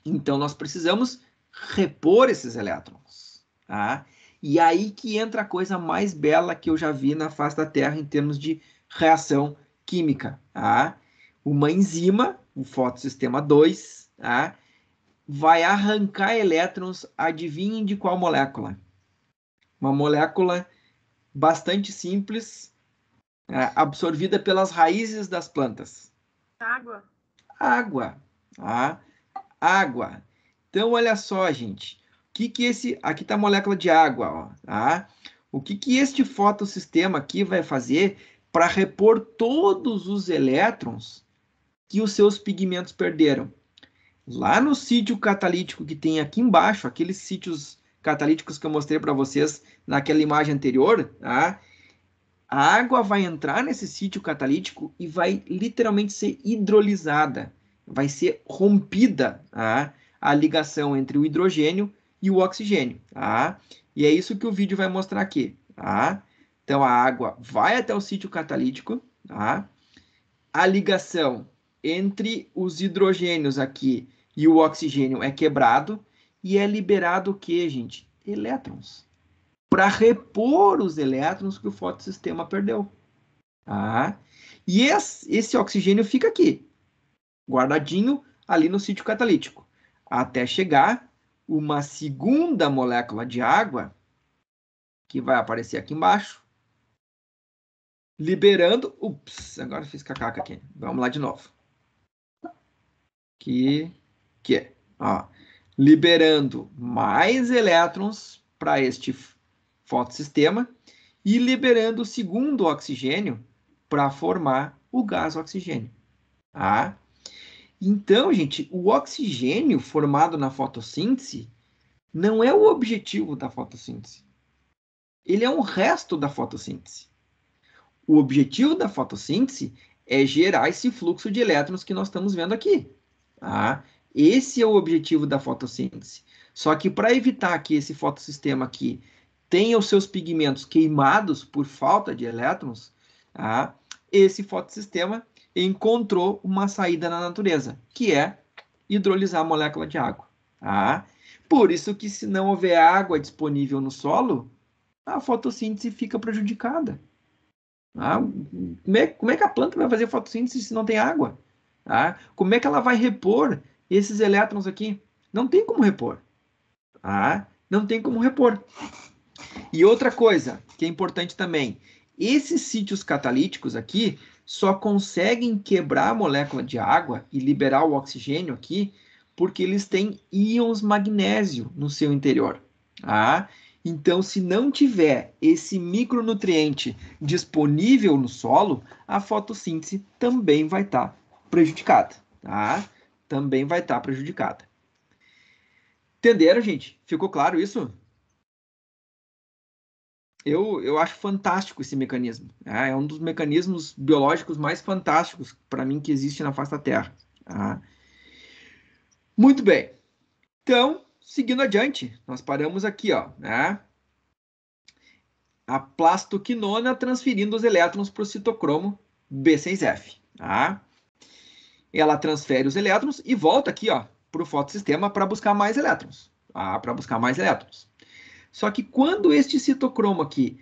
S1: Então nós precisamos repor esses elétrons. Tá? E aí que entra a coisa mais bela que eu já vi na face da Terra em termos de reação química. Tá? Uma enzima, o fotossistema 2, tá? vai arrancar elétrons, adivinhem de qual molécula? Uma molécula bastante simples, é, absorvida pelas raízes das plantas. Água. Água. Ah? Água. Então, olha só, gente. O que, que esse. Aqui está a molécula de água, ó, tá? O que, que este fotossistema aqui vai fazer para repor todos os elétrons que os seus pigmentos perderam? lá no sítio catalítico que tem aqui embaixo, aqueles sítios catalíticos que eu mostrei para vocês naquela imagem anterior, tá? a água vai entrar nesse sítio catalítico e vai literalmente ser hidrolisada, vai ser rompida tá? a ligação entre o hidrogênio e o oxigênio. Tá? E é isso que o vídeo vai mostrar aqui. Tá? Então a água vai até o sítio catalítico, tá? a ligação entre os hidrogênios aqui e o oxigênio é quebrado e é liberado o que, gente? Elétrons. Para repor os elétrons que o fotossistema perdeu. Tá? E esse, esse oxigênio fica aqui, guardadinho ali no sítio catalítico, até chegar uma segunda molécula de água, que vai aparecer aqui embaixo, liberando. Ups, agora fiz cacaca aqui. Vamos lá de novo. Que que é ó, liberando mais elétrons para este fotossistema e liberando o segundo oxigênio para formar o gás oxigênio. Tá? Então, gente, o oxigênio formado na fotossíntese não é o objetivo da fotossíntese. Ele é um resto da fotossíntese. O objetivo da fotossíntese é gerar esse fluxo de elétrons que nós estamos vendo aqui. Tá? Esse é o objetivo da fotossíntese. Só que para evitar que esse fotossistema aqui tenha os seus pigmentos queimados por falta de elétrons, ah, esse fotossistema encontrou uma saída na natureza, que é hidrolisar a molécula de água. Ah, por isso que se não houver água disponível no solo, a fotossíntese fica prejudicada. Ah, como, é, como, é, que a planta vai fazer fotossíntese se não tem água? Ah, como é que ela vai repor e esses elétrons aqui não tem como repor. Ah, não tem como repor. E outra coisa que é importante também, esses sítios catalíticos aqui só conseguem quebrar a molécula de água e liberar o oxigênio aqui porque eles têm íons magnésio no seu interior. Ah, então, se não tiver esse micronutriente disponível no solo, a fotossíntese também vai estar tá prejudicada. Tá? também vai estar tá prejudicada. Entenderam, gente? Ficou claro isso? Eu, eu acho fantástico esse mecanismo. Ah, é um dos mecanismos biológicos mais fantásticos para mim que existe na face da Terra. Tá? Muito bem. Então, seguindo adiante, nós paramos aqui, ó, né? A plastoquinona transferindo os elétrons para o citocromo B6F. Tá? ela transfere os elétrons e volta aqui para o fotossistema para buscar mais elétrons. Ah, para buscar mais elétrons. Só que quando este citocromo aqui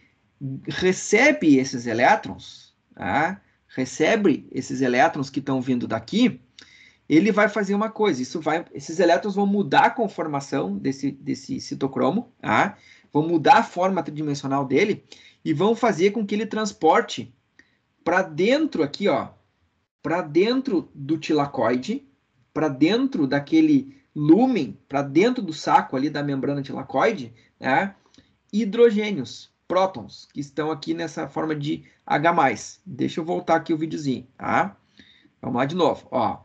S1: recebe esses elétrons, ah, recebe esses elétrons que estão vindo daqui, ele vai fazer uma coisa. Isso vai, esses elétrons vão mudar a conformação desse, desse citocromo, ah, vão mudar a forma tridimensional dele e vão fazer com que ele transporte para dentro aqui, ó, para dentro do tilacoide, para dentro daquele lumen, para dentro do saco ali da membrana tilacoide, né, hidrogênios, prótons, que estão aqui nessa forma de H+. Deixa eu voltar aqui o videozinho, tá? Vamos lá de novo, ó.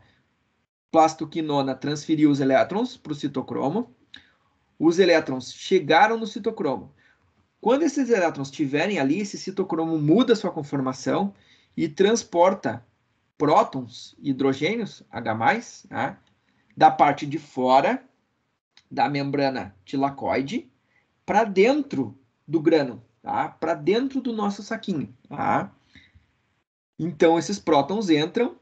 S1: Plastoquinona transferiu os elétrons para o citocromo. Os elétrons chegaram no citocromo. Quando esses elétrons estiverem ali, esse citocromo muda sua conformação e transporta prótons, hidrogênios, H+, né, da parte de fora da membrana tilacoide para dentro do grano, tá? para dentro do nosso saquinho. Tá? Então, esses prótons entram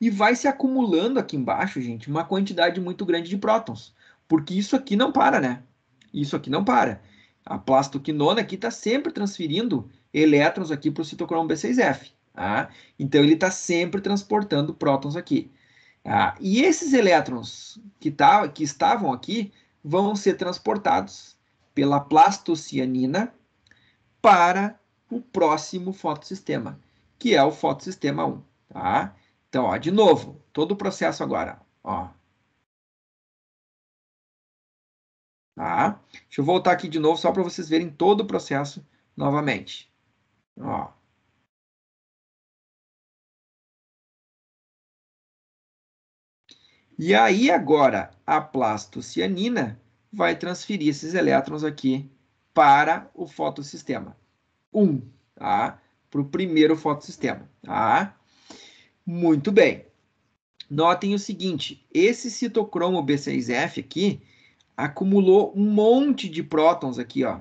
S1: e vai se acumulando aqui embaixo, gente, uma quantidade muito grande de prótons. Porque isso aqui não para, né? Isso aqui não para. A plastoquinona aqui está sempre transferindo elétrons aqui para o citocromo B6F. Tá? Então ele está sempre transportando prótons aqui. Tá? E esses elétrons que, tá, que estavam aqui vão ser transportados pela plastocianina para o próximo fotossistema, que é o fotossistema 1. Tá? Então, ó, de novo, todo o processo agora. Ó.
S2: Tá? Deixa eu voltar aqui de novo só para vocês verem todo o processo novamente. Ó. E aí agora a plastocianina vai
S1: transferir esses elétrons aqui para o fotossistema um, tá? para o primeiro fotossistema. Tá? Muito bem. Notem o seguinte, esse citocromo B6F aqui acumulou um monte de prótons aqui, ó.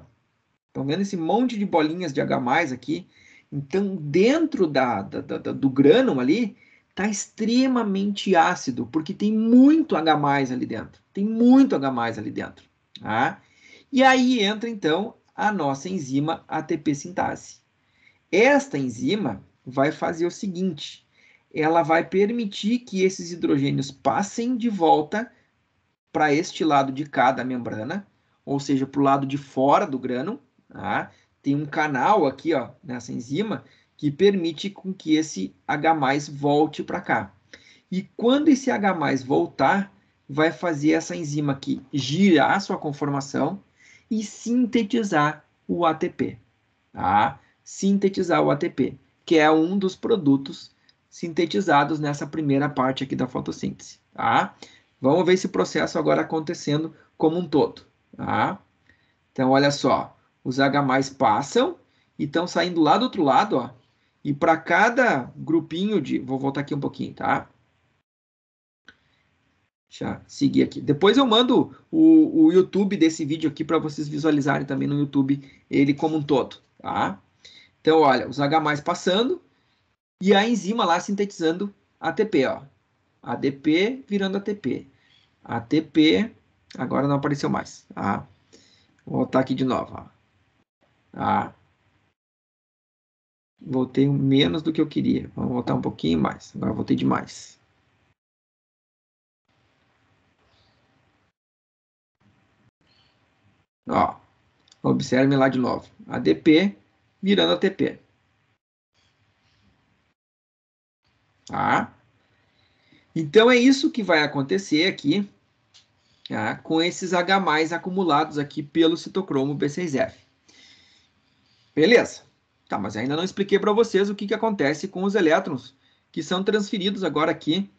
S1: Estão vendo esse monte de bolinhas de H+, aqui? Então, dentro da, da, da do grânum ali, está extremamente ácido, porque tem muito H ali dentro. Tem muito H ali dentro. Tá? E aí entra então a nossa enzima ATP sintase. Esta enzima vai fazer o seguinte: ela vai permitir que esses hidrogênios passem de volta para este lado de cá da membrana, ou seja, para o lado de fora do grano. Tá? Tem um canal aqui ó, nessa enzima que permite com que esse H+ volte para cá. E quando esse H+ voltar, vai fazer essa enzima aqui girar sua conformação e sintetizar o ATP. Tá? Sintetizar o ATP, que é um dos produtos sintetizados nessa primeira parte aqui da fotossíntese. Tá? Vamos ver esse processo agora acontecendo como um todo. Tá? Então, olha só, os H+, passam e estão saindo lá do outro lado, ó, e para cada grupinho de. Vou voltar aqui um pouquinho, tá? Deixa eu seguir aqui. Depois eu mando o, o YouTube desse vídeo aqui para vocês visualizarem também no YouTube ele como um todo, tá? Então, olha, os H passando e a enzima lá sintetizando ATP, ó. ADP virando ATP. ATP, agora não apareceu mais. tá? vou voltar aqui de novo. Ó. Ah,
S2: Voltei menos do que eu queria. Vamos voltar um pouquinho mais. Agora voltei demais. Ó, observe lá de novo. ADP virando ATP.
S1: Tá? Então, é isso que vai acontecer aqui tá? com esses H+, acumulados aqui pelo citocromo B6F. Beleza. Tá, mas ainda não expliquei para vocês o que, que acontece com os elétrons que são transferidos agora aqui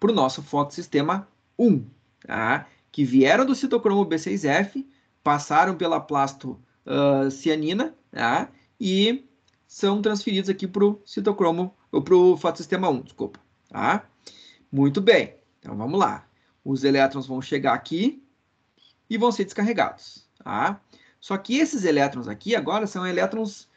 S1: para o nosso fotossistema 1, tá? que vieram do citocromo B6F, passaram pela plastocianina uh, tá? e são transferidos aqui para o citocromo, para o fotossistema 1, desculpa. Tá? Muito bem, então vamos lá. Os elétrons vão chegar aqui e vão ser descarregados. Tá? Só que esses elétrons aqui agora são elétrons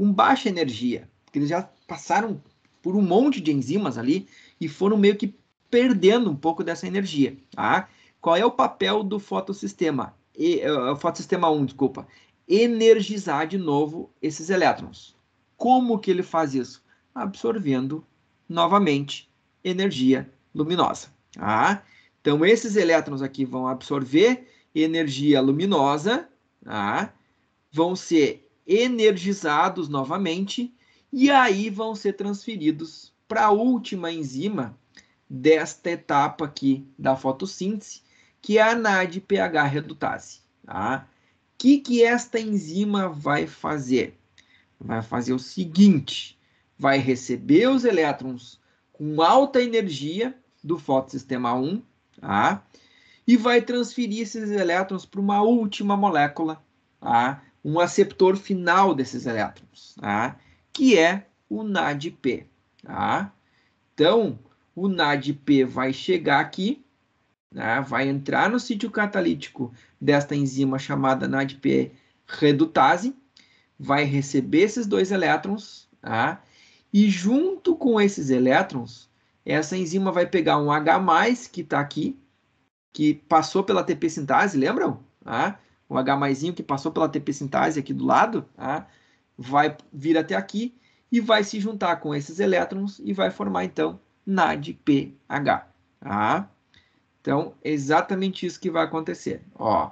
S1: com baixa energia, porque eles já passaram por um monte de enzimas ali e foram meio que perdendo um pouco dessa energia. Tá? Qual é o papel do fotossistema? E, uh, fotossistema 1, desculpa. Energizar de novo esses elétrons. Como que ele faz isso? Absorvendo novamente energia luminosa. Tá? Então, esses elétrons aqui vão absorver energia luminosa, tá? vão ser energizados novamente e aí vão ser transferidos para a última enzima desta etapa aqui da fotossíntese, que é a NAD-pH redutase. Tá? O que, que esta enzima vai fazer? Vai fazer o seguinte, vai receber os elétrons com alta energia do fotossistema 1, tá? e vai transferir esses elétrons para uma última molécula, tá? um aceptor final desses elétrons, tá? que é o NADP. Tá? Então, o NADP vai chegar aqui, né? vai entrar no sítio catalítico desta enzima chamada NADP redutase, vai receber esses dois elétrons, tá? e junto com esses elétrons, essa enzima vai pegar um H+, que está aqui, que passou pela ATP sintase, lembram? ah o H que passou pela TP sintase aqui do lado, tá? vai vir até aqui e vai se juntar com esses elétrons e vai formar, então, NADPH. Tá? Então, é exatamente isso que vai acontecer. Ó,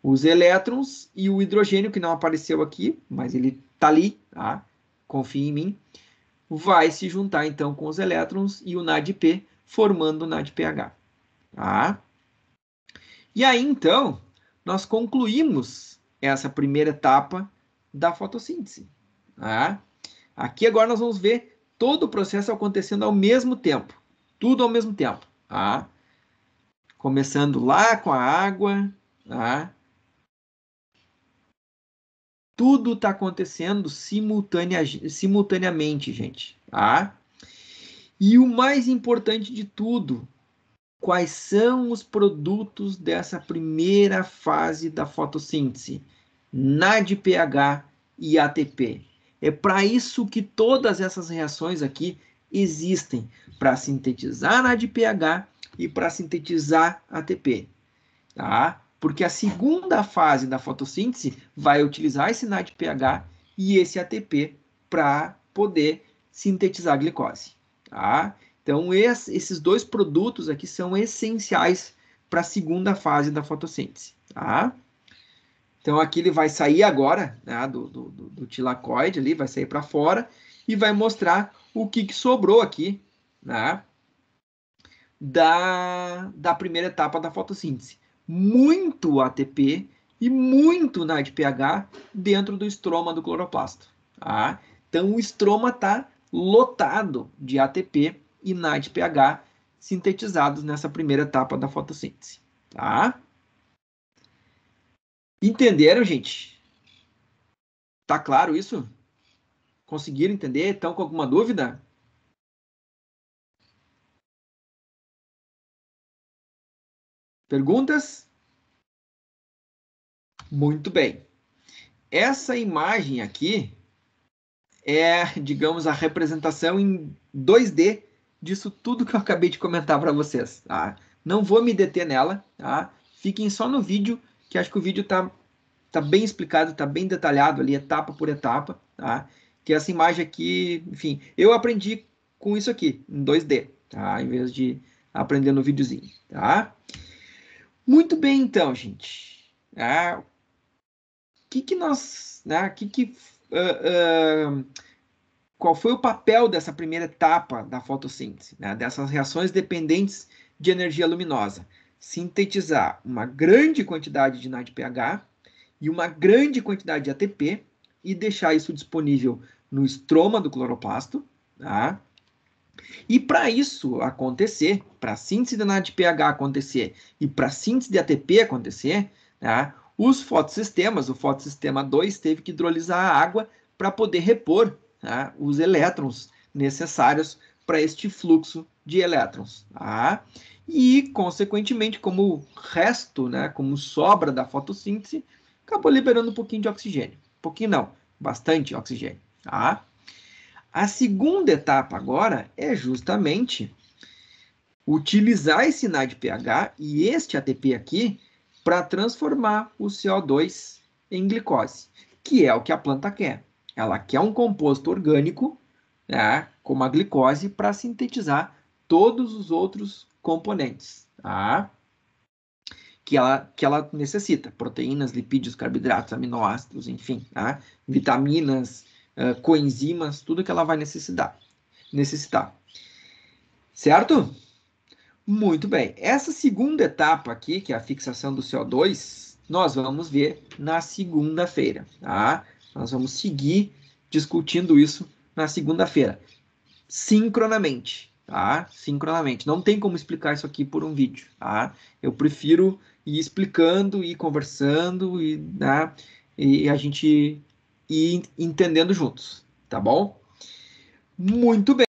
S1: os elétrons e o hidrogênio, que não apareceu aqui, mas ele está ali, tá? confia em mim, vai se juntar, então, com os elétrons e o NADP, formando o NADPH. Tá? E aí, então, nós concluímos essa primeira etapa da fotossíntese. Tá? Aqui agora nós vamos ver todo o processo acontecendo ao mesmo tempo, tudo ao mesmo tempo. Tá? Começando lá com a água, tá? tudo está acontecendo simultanea, simultaneamente, gente. Tá? E o mais importante de tudo quais são os produtos dessa primeira fase da fotossíntese, NADPH e ATP. É para isso que todas essas reações aqui existem, para sintetizar NADPH e para sintetizar ATP, tá? Porque a segunda fase da fotossíntese vai utilizar esse NADPH e esse ATP para poder sintetizar glicose, tá? Então, esses dois produtos aqui são essenciais para a segunda fase da fotossíntese. Tá? Então, aqui ele vai sair agora né, do, do, do tilacoide, ali, vai sair para fora e vai mostrar o que, que sobrou aqui né, da, da primeira etapa da fotossíntese. Muito ATP e muito NADPH dentro do estroma do cloroplasto. Tá? Então, o estroma está lotado de ATP e NADPH sintetizados nessa primeira etapa da fotossíntese. Tá? Entenderam, gente? Tá claro isso? Conseguiram
S2: entender? Estão com alguma dúvida? Perguntas? Muito bem. Essa imagem aqui é,
S1: digamos, a representação em 2D disso tudo que eu acabei de comentar para vocês. Tá? Não vou me deter nela, tá? Fiquem só no vídeo, que acho que o vídeo tá, tá bem explicado, tá bem detalhado ali, etapa por etapa, tá? Que essa imagem aqui, enfim, eu aprendi com isso aqui, em 2D, tá? Em vez de aprender no videozinho, tá? Muito bem, então, gente. Ah, o que que nós, né? O que que... Uh, uh, qual foi o papel dessa primeira etapa da fotossíntese, né? dessas reações dependentes de energia luminosa. Sintetizar uma grande quantidade de NADPH e uma grande quantidade de ATP e deixar isso disponível no estroma do cloroplasto. Tá? E para isso acontecer, para a síntese de NADPH acontecer e para a síntese de ATP acontecer, tá? os fotossistemas, o fotossistema 2 teve que hidrolisar a água para poder repor né, os elétrons necessários para este fluxo de elétrons. Tá? E, consequentemente, como resto, né, como sobra da fotossíntese, acabou liberando um pouquinho de oxigênio. Um pouquinho não, bastante oxigênio. Tá? A segunda etapa agora é justamente utilizar esse de pH e este ATP aqui para transformar o CO2 em glicose, que é o que a planta quer. Ela quer um composto orgânico, né, como a glicose, para sintetizar todos os outros componentes tá? que, ela, que ela necessita: proteínas, lipídios, carboidratos, aminoácidos, enfim, tá? vitaminas, uh, coenzimas, tudo que ela vai necessitar. necessitar. Certo? Muito bem. Essa segunda etapa aqui, que é a fixação do CO2, nós vamos ver na segunda-feira. Tá? Nós vamos seguir discutindo isso na segunda-feira, sincronamente, tá? Sincronamente. Não tem como explicar isso aqui por um vídeo, tá? Eu prefiro ir explicando e conversando
S2: e, né, e a gente ir entendendo juntos, tá bom? Muito bem.